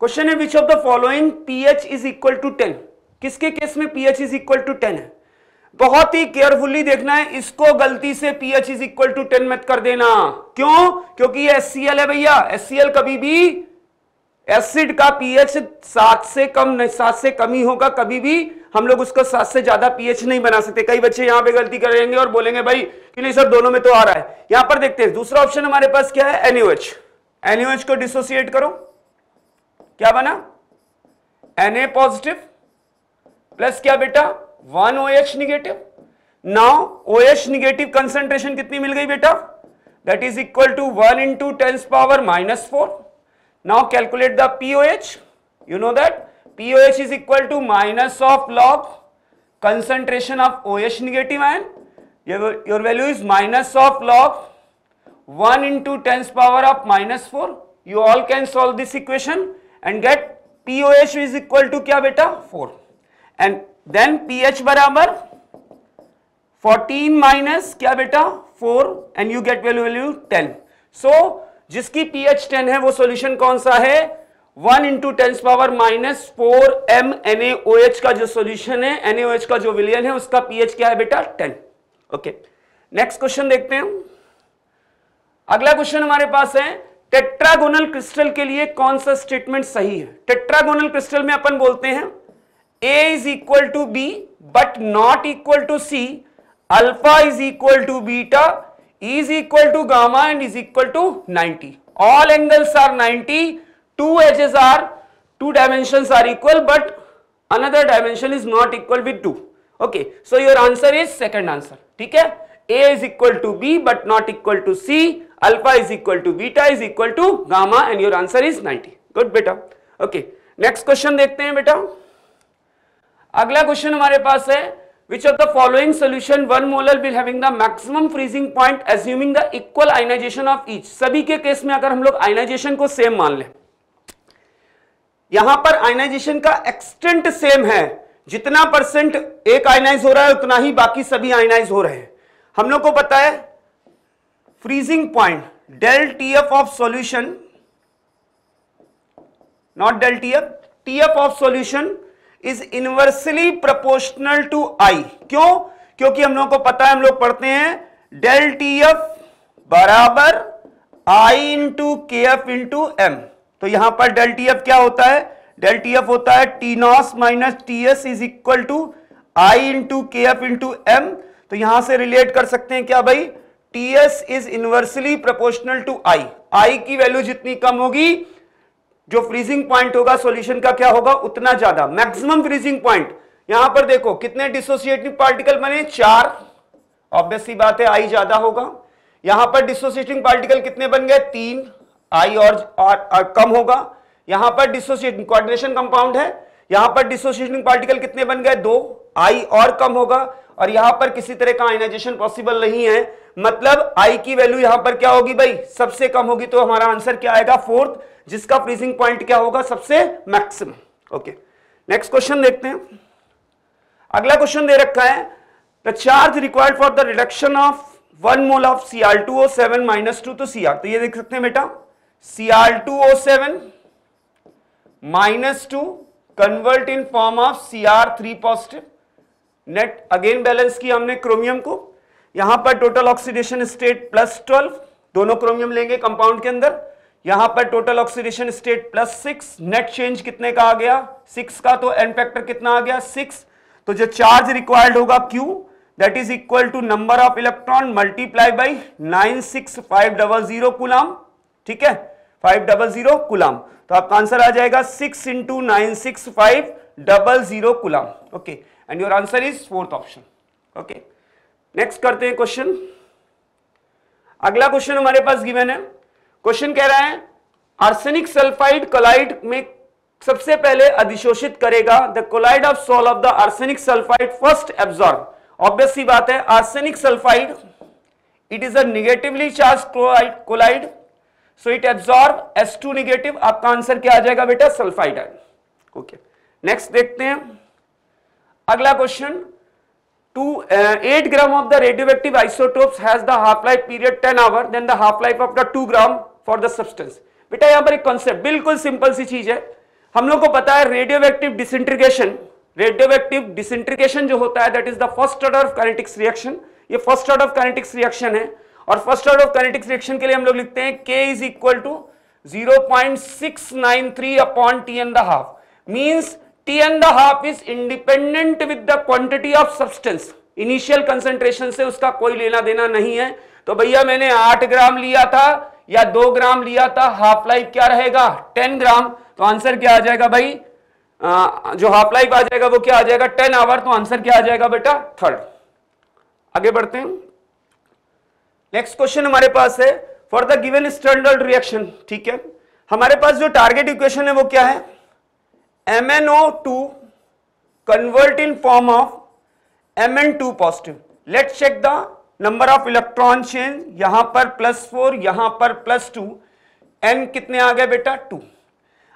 क्वेश्चन है which of the following pH is equal to ten किसके केस में pH is equal to ten है बहुत ही केयरफुली देखना है इसको गलती से pH is equal to ten मत कर देना क्यों क्योंकि ये एस है भैया एस कभी भी एसिड का पीएच सात से कम सात से कम ही होगा कभी भी हम लोग उसको सात से ज्यादा पीएच नहीं बना सकते कई बच्चे यहाँ पे गलती करेंगे और बोलेंगे भाई कि नहीं सर दोनों में तो आ रहा है यहां पर देखते हैं दूसरा ऑप्शन हमारे पास क्या है एनयूएच एनयूएच को डिसोसिएट करो क्या बना एन पॉजिटिव प्लस क्या बेटा one O H negative now O H negative concentration कितनी मिल गई बेटा that is equal to one into tense power minus four now calculate the H you know that pOH is equal to minus of log concentration of OH negative ion your value is minus of log one into tense power of minus four you all can solve this equation and get pOH is equal to क्या बेटा four and then P H बराबर fourteen minus क्या बेटा four and you get value value ten so so, जिसकी pH ten है वो solution कौन सा है one into tense power minus four M N H का जो सोल्यूशन है एच का जो विलियन है उसका पीएच क्या है बेटा टेन ओके नेक्स्ट क्वेश्चन देखते हैं अगला क्वेश्चन हमारे पास है टेट्रागोनल क्रिस्टल के लिए कौन सा स्टेटमेंट सही है टेट्रागोनल क्रिस्टल में अपन बोलते हैं A is equal to B but not equal to C alpha is equal to beta is equal to gamma and is equal to ninety all angles are ninety two edges are two dimensions are equal but another dimension is not equal with 2 okay so your answer is second answer theek hai a is equal to b but not equal to c alpha is equal to beta is equal to gamma and your answer is 90 good beta okay next question dekhte hain beta agla question hamare paas hai which of the following solution one molar will having the maximum freezing point assuming the equal ionization of each सभी के case में अगर हम लोग ionization को same मान लें यहां पर आयनाइजेशन का एक्सटेंट सेम है जितना परसेंट एक आयनाइज हो रहा है उतना ही बाकी सभी आयनाइज हो रहे हैं हम लोग को पता है freezing point del T F of solution not del T F T F of solution is inversely proportional to I क्यों क्योंकि हम लोग को पता है हम लोग पढ़ते हैं डेल टी एफ बराबर I into K F into M तो यहां पर डेल टी एफ क्या होता है डेल टी एफ होता है T nought minus T S is equal to I into K F into M तो यहां से रिलेट कर सकते हैं क्या भाई T S is inversely proportional to I I की वैल्यू जितनी कम होगी जो फ्रीजिंग पॉइंट होगा सॉल्यूशन का क्या होगा उतना ज्यादा मैक्सिमम फ्रीजिंग पॉइंट यहां पर देखो कितने डिसोसिएटिव पार्टिकल बने चार ऑब्वियसली बात है आई ज्यादा होगा यहां पर डिसोसिएटिंग पार्टिकल कितने बन गए तीन आई और, और, और कम होगा यहां पर डिसोसिएटिंग कोऑर्डिनेशन कंपाउंड है यहां पर डिसोसिएटिंग पार्टिकल कितने बन गए दो आई और कम होगा और यहां पर किसी तरह का आयनाइजेशन पॉसिबल नहीं है मतलब आई की वैल्यू यहां पर क्या होगी भाई सबसे कम होगी तो हमारा आंसर क्या आएगा फोर्थ जिसका फ्रीजिंग पॉइंट क्या होगा सबसे मैक्सिम ओके नेक्स्ट क्वेश्चन देखते हैं अगला क्वेश्चन दे रखा है the charge required for the reduction of one mole of C R two O seven minus two to C R तो ये देख सकते हैं बेटा C R two O seven minus two convert in form of C R three positive net again balance किया हमने chromium को यहां पर total oxidation state plus twelve दोनों क्रोमियम लेंगे कंपाउंड के अंदर यहां पर total oxidation state plus six net change कितने का आ गया सिक्स का तो एन फैक्टर कितना आ गया सिक्स तो जो चार्ज रिक्वायर्ड होगा Q that is equal to number of electron multiply by nine six five double zero coulomb ठीक है फाइव डबल जीरो कुलाम तो आपका आंसर आ जाएगा six into nine six five double zero coulomb okay and your answer is fourth option okay next करते हैं question अगला question हमारे पास गिवन है क्वेश्चन कह रहा है आर्सेनिक सल्फाइड कोलाइड में सबसे पहले अधिशोषित करेगा the colloid of sol of the arsenic sulphide first absorb obviously बात है arsenic sulphide it is a negatively charge colloid so it absorbs to negative आपका आंसर क्या आ जाएगा बेटा सल्फाइड आयन ओके नेक्स्ट देखते हैं अगला question two eight gram of the radio active isotopes has the half life period ten hour then the half life of the two gram for the substance बेटा यहां पर एक concept बिल्कुल simple सी चीज है हम लोग को पता है radio active disintegration radio active disintegration जो होता है that is the first order of kinetics reaction ये first order of kinetics reaction है और first order of kinetics reaction के लिए हम लोग लिखते हैं K is equal to zero point 0.693 upon t and the half means t and the half is independent with the quantity of substance initial concentration से उसका कोई लेना देना नहीं है तो भैया मैंने आठ ग्राम लिया था या दो ग्राम लिया था हाफ लाइफ क्या रहेगा टेन ग्राम तो आंसर क्या आ जाएगा भाई आ, जो हाफ लाइफ आ जाएगा वो क्या आ जाएगा टेन आवर तो आंसर क्या आ जाएगा बेटा थर्ड आगे बढ़ते हैं नेक्स्ट क्वेश्चन हमारे पास है for the given standard reaction ठीक है हमारे पास जो टारगेट इक्वेशन है वो क्या है M N O two convert in form of M N two positive let check the number of electron change यहां पर प्लस फोर यहां पर प्लस टू एन कितने आ गए बेटा टू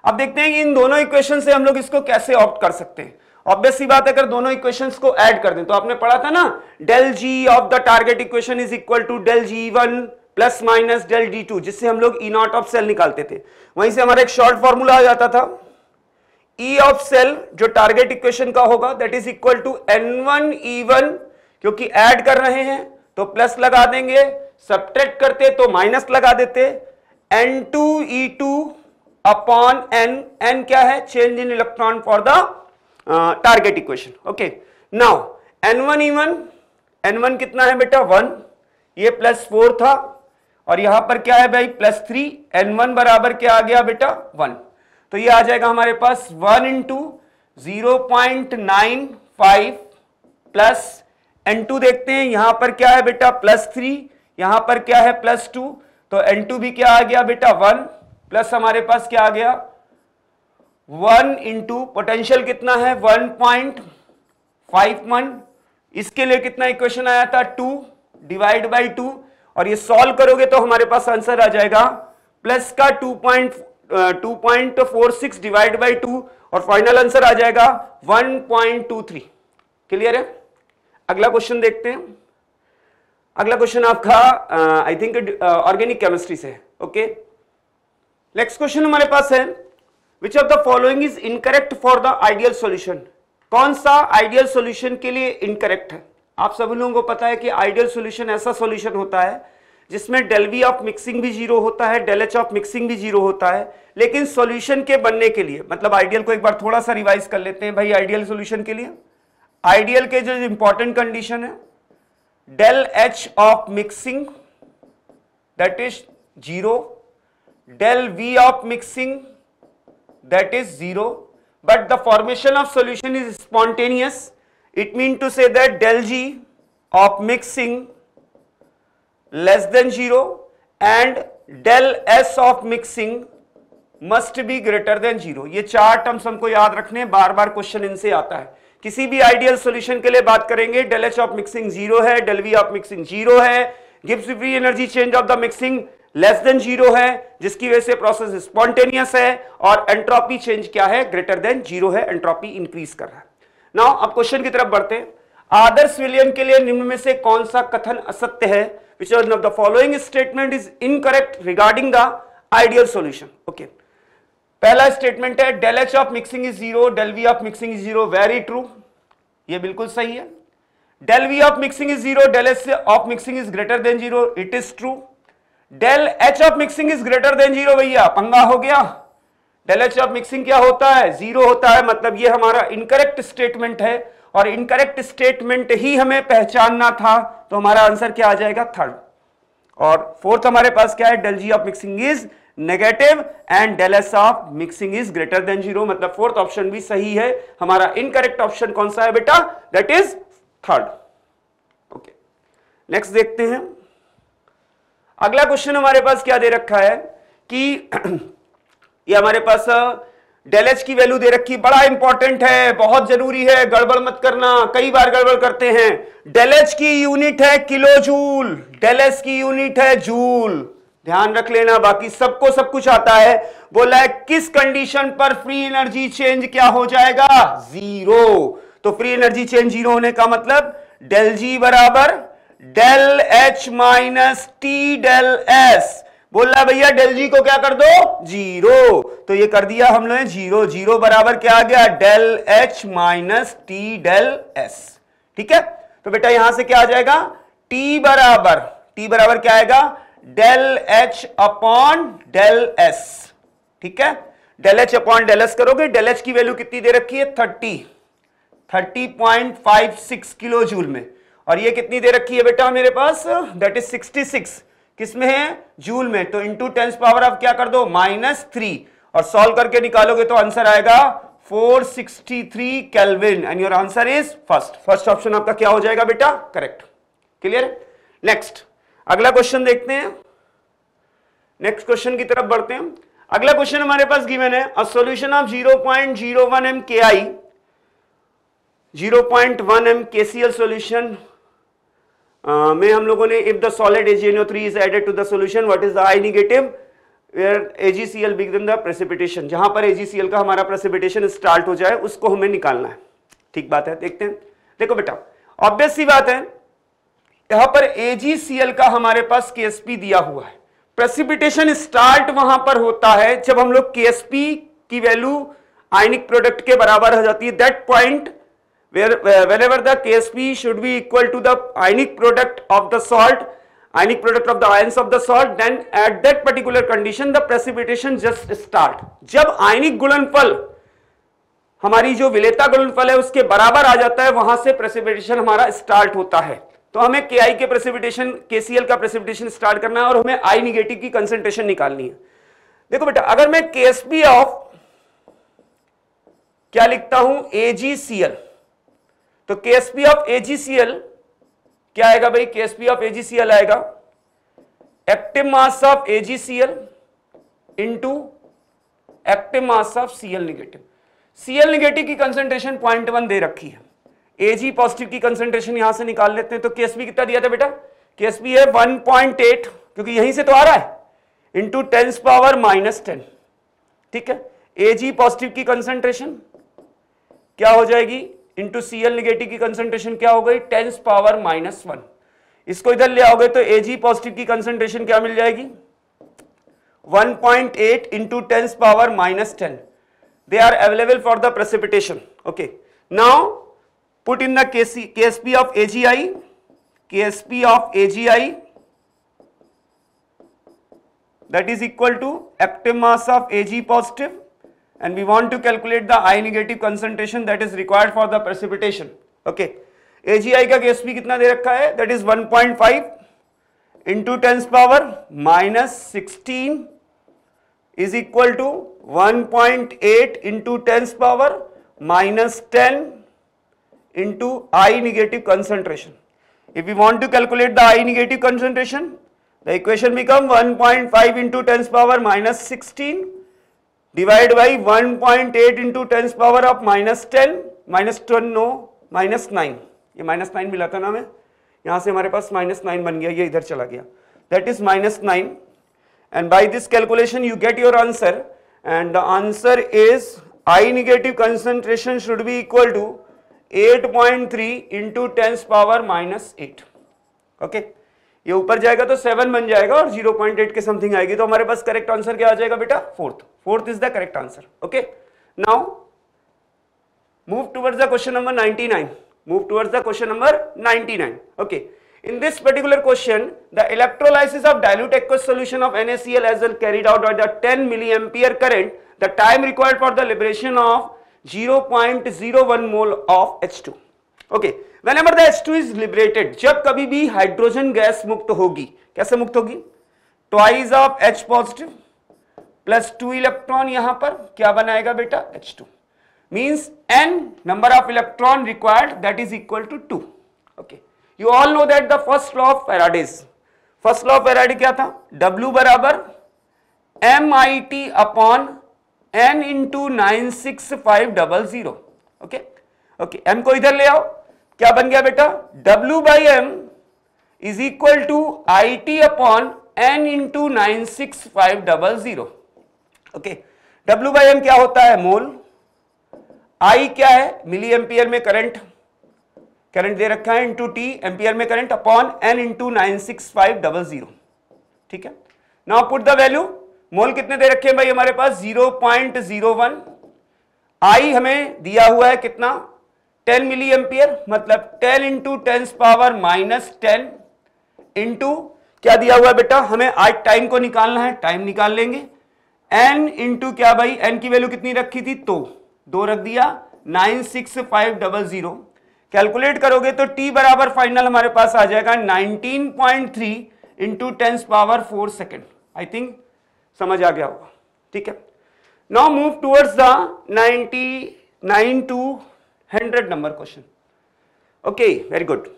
अब देखते हैं कि इन दोनों इक्वेशन से हम लोग इसको कैसे ऑप्ट कर सकते हैं ऑब्वियस बात है अगर दोनों इक्वेशंस को ऐड कर दें तो आपने पढ़ा था ना del G of the target equation is equal to del G one plus minus del D two जिससे हम लोग ई नॉट ऑफ सेल निकालते थे वहीं से हमारा एक शॉर्ट फॉर्मूला आ जाता था ई ऑफ सेल जो टारगेट इक्वेशन का होगा that is equal to N one E one क्योंकि एड कर रहे हैं तो प्लस लगा देंगे सब्ट्रैक्ट करते तो माइनस लगा देते N two E two upon N N क्या है change in electron for the target okay target N one now one N one कितना है बेटा वन ये प्लस फोर था और यहां पर क्या है भाई प्लस थ्री एन वन बराबर क्या आ गया बेटा वन तो ये आ जाएगा हमारे पास one into zero point nine five plus N two देखते हैं यहां पर क्या है बेटा प्लस थ्री यहां पर क्या है प्लस टू तो एन टू भी क्या आ गया बेटा वन प्लस हमारे पास क्या आ गया वन इंटू पोटेंशियल कितना है वन पॉइंट फाइव वन इसके लिए कितना इक्वेशन आया था टू डिवाइड बाई टू और ये सॉल्व करोगे तो हमारे पास आंसर आ जाएगा प्लस का two point two point four six divide by two और फाइनल आंसर आ जाएगा one point two three clear है अगला क्वेश्चन देखते हैं अगला क्वेश्चन आपका आई थिंक ऑर्गेनिक केमिस्ट्री से ओके नेक्स्ट क्वेश्चन हमारे पास है which of the following is incorrect for the ideal solution कौन सा आइडियल सोल्यूशन के लिए इनकरेक्ट है आप सभी लोगों को पता है कि आइडियल सोल्यूशन ऐसा सोल्यूशन होता है जिसमें डेलवी ऑफ मिक्सिंग भी जीरो होता है डेल एच ऑफ मिक्सिंग भी जीरो होता है लेकिन सॉल्यूशन के बनने के लिए मतलब आइडियल को एक बार थोड़ा सा रिवाइज कर लेते हैं भाई आइडियल सॉल्यूशन के लिए आइडियल के जो इंपॉर्टेंट कंडीशन है del H of mixing that is zero del V of mixing that is zero but the formation of solution is spontaneous it mean to say that del g of mixing less than zero and del s of mixing must be greater than zero ये चार terms हमको याद रखने हैं बार बार question इनसे आता है किसी भी आइडियल सॉल्यूशन के लिए बात करेंगे del H of mixing zero है del V of mixing zero है gives free energy change of the mixing less than zero है जिसकी वजह से प्रोसेस स्पॉन्टेनियस है और एंट्रोपी चेंज क्या है ग्रेटर देन जीरो है एंट्रोपी इंक्रीज कर रहा है नाउ अब क्वेश्चन की तरफ बढ़ते हैं आदर्श विलियम के लिए निम्न में से कौन सा कथन असत्य है which of the following statement is incorrect regarding the ideal solution okay पहला स्टेटमेंट है del H of mixing is zero del V of mixing is zero very true ये बिल्कुल सही है del V of mixing is zero del H of mixing is greater than zero it is true del H of mixing is greater than zero भैया पंगा हो गया del H of mixing क्या होता है जीरो होता है मतलब ये हमारा इनकरेक्ट स्टेटमेंट है और इनकरेक्ट स्टेटमेंट ही हमें पहचानना था तो हमारा आंसर क्या आ जाएगा थर्ड और फोर्थ हमारे पास क्या है del G of mixing is negative and del S of mixing is greater than zero मतलब फोर्थ ऑप्शन भी सही है हमारा इनकरेक्ट ऑप्शन कौन सा है बेटा that is third okay next देखते हैं अगला क्वेश्चन हमारे पास क्या दे रखा है कि *clears throat* ये हमारे पास डेल एच की वैल्यू दे रखी बड़ा इंपॉर्टेंट है बहुत जरूरी है गड़बड़ मत करना कई बार गड़बड़ करते हैं डेल एच की यूनिट है किलो जूल डेल एच की यूनिट है जूल ध्यान रख लेना बाकी सबको सब कुछ आता है बोला है किस कंडीशन पर फ्री एनर्जी चेंज क्या हो जाएगा जीरो तो फ्री एनर्जी चेंज जीरो होने का मतलब डेल जी बराबर del H minus T del S बोल रहा है भैया डेल जी को क्या कर दो जीरो तो ये कर दिया हम लोग जीरो जीरो बराबर क्या आ गया del H minus T del S ठीक है तो बेटा यहां से क्या आ जाएगा टी बराबर टी बराबर क्या आएगा del H upon del S ठीक है del H upon del S करोगे डेल एच की वैल्यू कितनी दे रखी है thirty thirty point five six kilo joule में और ये कितनी दे रखी है बेटा मेरे पास दैट इज 66 किसमें है जूल में तो इंटू टेंस पावर ऑफ क्या कर दो माइनस थ्री और सॉल्व करके निकालोगे तो आंसर आएगा 463 kelvin and your answer is first first option आपका क्या हो जाएगा बेटा करेक्ट क्लियर है नेक्स्ट अगला क्वेश्चन देखते हैं नेक्स्ट क्वेश्चन की तरफ बढ़ते हैं अगला क्वेश्चन हमारे पास गिवन है a solution of 0.01 M K I zero point one M KCl solution में हम लोगों ने if the solid AgNO3 is added to the solution what is the I negative where AgCl begin the precipitation जहां पर AgCl का हमारा precipitation start हो जाए उसको हमें निकालना है ठीक बात है देखते हैं देखो बेटा ऑब्वियस सी बात है यहां पर AgCl का हमारे पास KSP दिया हुआ है प्रेसिपिटेशन स्टार्ट वहां पर होता है जब हम लोग KSP की वैल्यू आयनिक प्रोडक्ट के बराबर हो जाती है that point where whenever the ksp should be equal to the ionic product of the salt ionic product of the ions of the salt then at that particular condition the precipitation just start jab ionic गुणनफल हमारी जो विलेता गुणनफल है उसके बराबर आ जाता है वहां से प्रेसिपिटेशन हमारा स्टार्ट होता है तो हमें के आई के प्रेसिपिटेशन के का प्रेसिपिटेशन स्टार्ट करना है और हमें आई निगेटिव की कंसेंट्रेशन निकालनी है देखो बेटा अगर मैं के ऑफ क्या लिखता हूं एजीसीएल तो केएसपी ऑफ एजीसीएल क्या आएगा भाई केएसपी ऑफ एजीसीएल आएगा active mass of AgCl into active mass of Cl negative Cl negative की कंसेंट्रेशन पॉइंट वन दे रखी है एजी पॉजिटिव की कंसेंट्रेशन यहां से निकाल लेते हैं तो केएसपी कितना दिया था बेटा केएसपी है एट क्योंकि यहीं से तो आ रहा है into tense power minus ten ठीक है एजी पॉजिटिव की कंसेंट्रेशन क्या हो जाएगी इंटू सी एल निगेटिव की कंसंट्रेशन क्या हो गई टेंस पावर माइनस वन इसको इधर ले आओगे तो एजी पॉजिटिव की कंसंट्रेशन क्या मिल जाएगी 1.8 point eight into tense power minus ten they are available for the precipitation okay now put in the KC, ksp of agi ksp of agi that is equal to active mass of ag positive and we want to calculate the I negative concentration that is required for the precipitation. Okay. AGI का गैस भी कितना that is 1.5 into 10 power minus 16 is equal to 1.8 into 10 power minus 10 into I negative concentration. If we want to calculate the I negative concentration, the equation become 1.5 into 10 power minus 16 divide by 1.8 point eight into tense power of minus ten minus ten no minus nine ये minus nine मिला था ना हमें यहाँ से हमारे पास minus nine बन गया ये इधर चला गया that is minus nine and by this calculation you get your answer and the answer is I negative concentration should be equal to 8.3 into power minus eight okay okay ये ऊपर जाएगा तो सेवन बन जाएगा और जीरो पॉइंट एट के something आएगी तो हमारे पास करेक्ट आंसर क्या आ जाएगा बेटा fourth fourth is the correct answer okay now move towards the question number ninety nine move move the question number ninety nine okay in this particular question the electrolysis of dilute aqueous solution of NaCl has been carried out by the 10 milliampere current the time required for the liberation of 0.01 mole of H2 okay whenever the H two is liberated जब कभी भी hydrogen gas मुक्त होगी कैसे मुक्त होगी twice of H positive plus two electron यहां पर क्या बनाएगा बेटा H two means N number of electron required that is equal to two okay you all know that the first law of Faraday's first law of Faraday क्या था W बराबर M I T upon N into nine six five double zero okay okay M को इधर ले आओ क्या बन गया बेटा W by M is equal to I T upon N into nine six five double zero okay W by M क्या होता है मोल आई क्या है मिली एम्पियर में करंट करंट दे रखा है इंटू टी एम्पियर में current upon N into nine six five double zero ठीक है now put the value mole कितने दे रखे हैं भाई हमारे पास zero point zero one I हमें दिया हुआ है कितना टेन मिली एम्पियर मतलब ten into tense power minus ten into क्या दिया हुआ है बेटा हमें आज टाइम को निकालना है टाइम निकाल लेंगे एन इंटू क्या भाई एन की वैल्यू कितनी रखी थी तो दो रख दिया nine six five double zero calculate करोगे तो टी बराबर फाइनल हमारे पास आ जाएगा nineteen point three into tense power four second I think समझ आ गया होगा ठीक है now move towards the ninety nine to 100 number question okay very good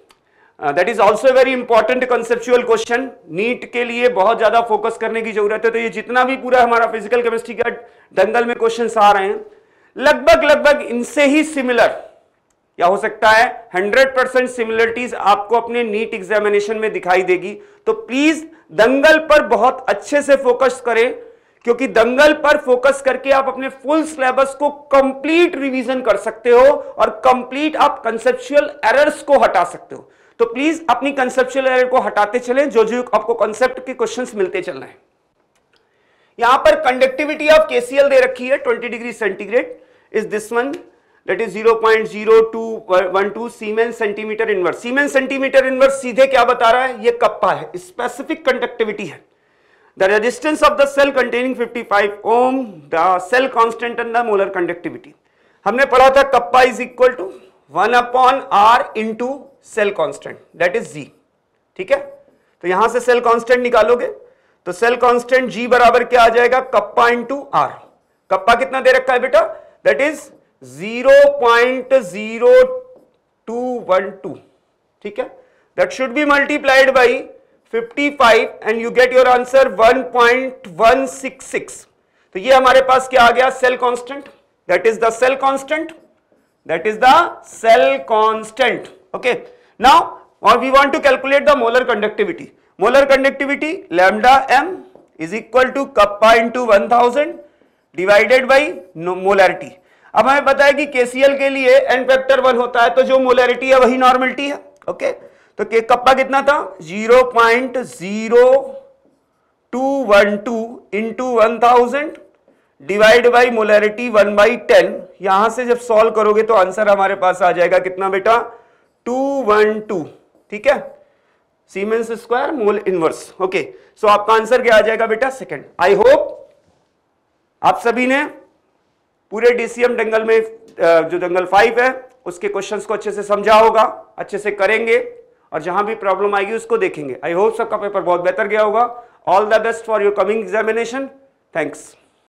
that is also very important conceptual question NEET के लिए बहुत ज्यादा फोकस करने की जरूरत है तो ये जितना भी पूरा हमारा फिजिकल केमिस्ट्री का दंगल में क्वेश्चन आ रहे हैं लगभग लगभग इनसे ही सिमिलर या हो सकता है 100 परसेंट सिमिलरिटीज आपको अपने नीट एग्जामिनेशन में दिखाई देगी तो प्लीज दंगल पर बहुत अच्छे से फोकस करें क्योंकि दंगल पर फोकस करके आप अपने फुल सिलेबस को कंप्लीट रिवीजन कर सकते हो और कंप्लीट आप कंसेप्चुअल एरर्स को हटा सकते हो तो प्लीज अपनी कंसेप्चुअल एरर को हटाते चलें जो जो आपको कॉन्सेप्ट के क्वेश्चन मिलते चल रहे हैं यहां पर कंडक्टिविटी ऑफ केसीएल दे रखी है 20 degree centigrade is this one that is 0.0212 siemens centimetre inverse siemens centimetre inverse सीधे क्या बता रहा है ये कप्पा है स्पेसिफिक कंडक्टिविटी है the resistance of the cell containing 55 ohm the cell constant and the molar conductivity हमने पढ़ा था kappa is equal to one upon R into cell constant that is G ठीक है तो यहां से सेल कांस्टेंट निकालोगे तो सेल कांस्टेंट जी बराबर क्या आ जाएगा कप्पा इंटू आर कप्पा कितना दे रखा है बेटा that is zero zero point two one two ठीक है that should be multiplied by 55 and you get your answer 1.166 तो ये हमारे पास क्या आ गया cell constant that is the cell constant that is the cell constant okay now we want to calculate the molar conductivity molar conductivity lambda M is equal to kappa into one divided by molarity अब हमें बताया कि KCL के लिए N factor one होता है तो जो मोलरिटी है वही नॉर्मलिटी है ओके okay? तो केक कप्पा कितना था zero point zero two one two into one thousand divide by molarity one by ten यहां से जब सॉल्व करोगे तो आंसर हमारे पास आ जाएगा कितना बेटा टू वन टू ठीक है siemens square mole inverse okay so आपका आंसर क्या आ जाएगा बेटा सेकंड आई होप आप सभी ने पूरे डीसीएम दंगल में जो जंगल फाइव है उसके क्वेश्चंस को अच्छे से समझा होगा अच्छे से करेंगे और जहां भी प्रॉब्लम आएगी उसको देखेंगे आई होप सबका पेपर बहुत बेहतर गया होगा all the best for your coming examination thanks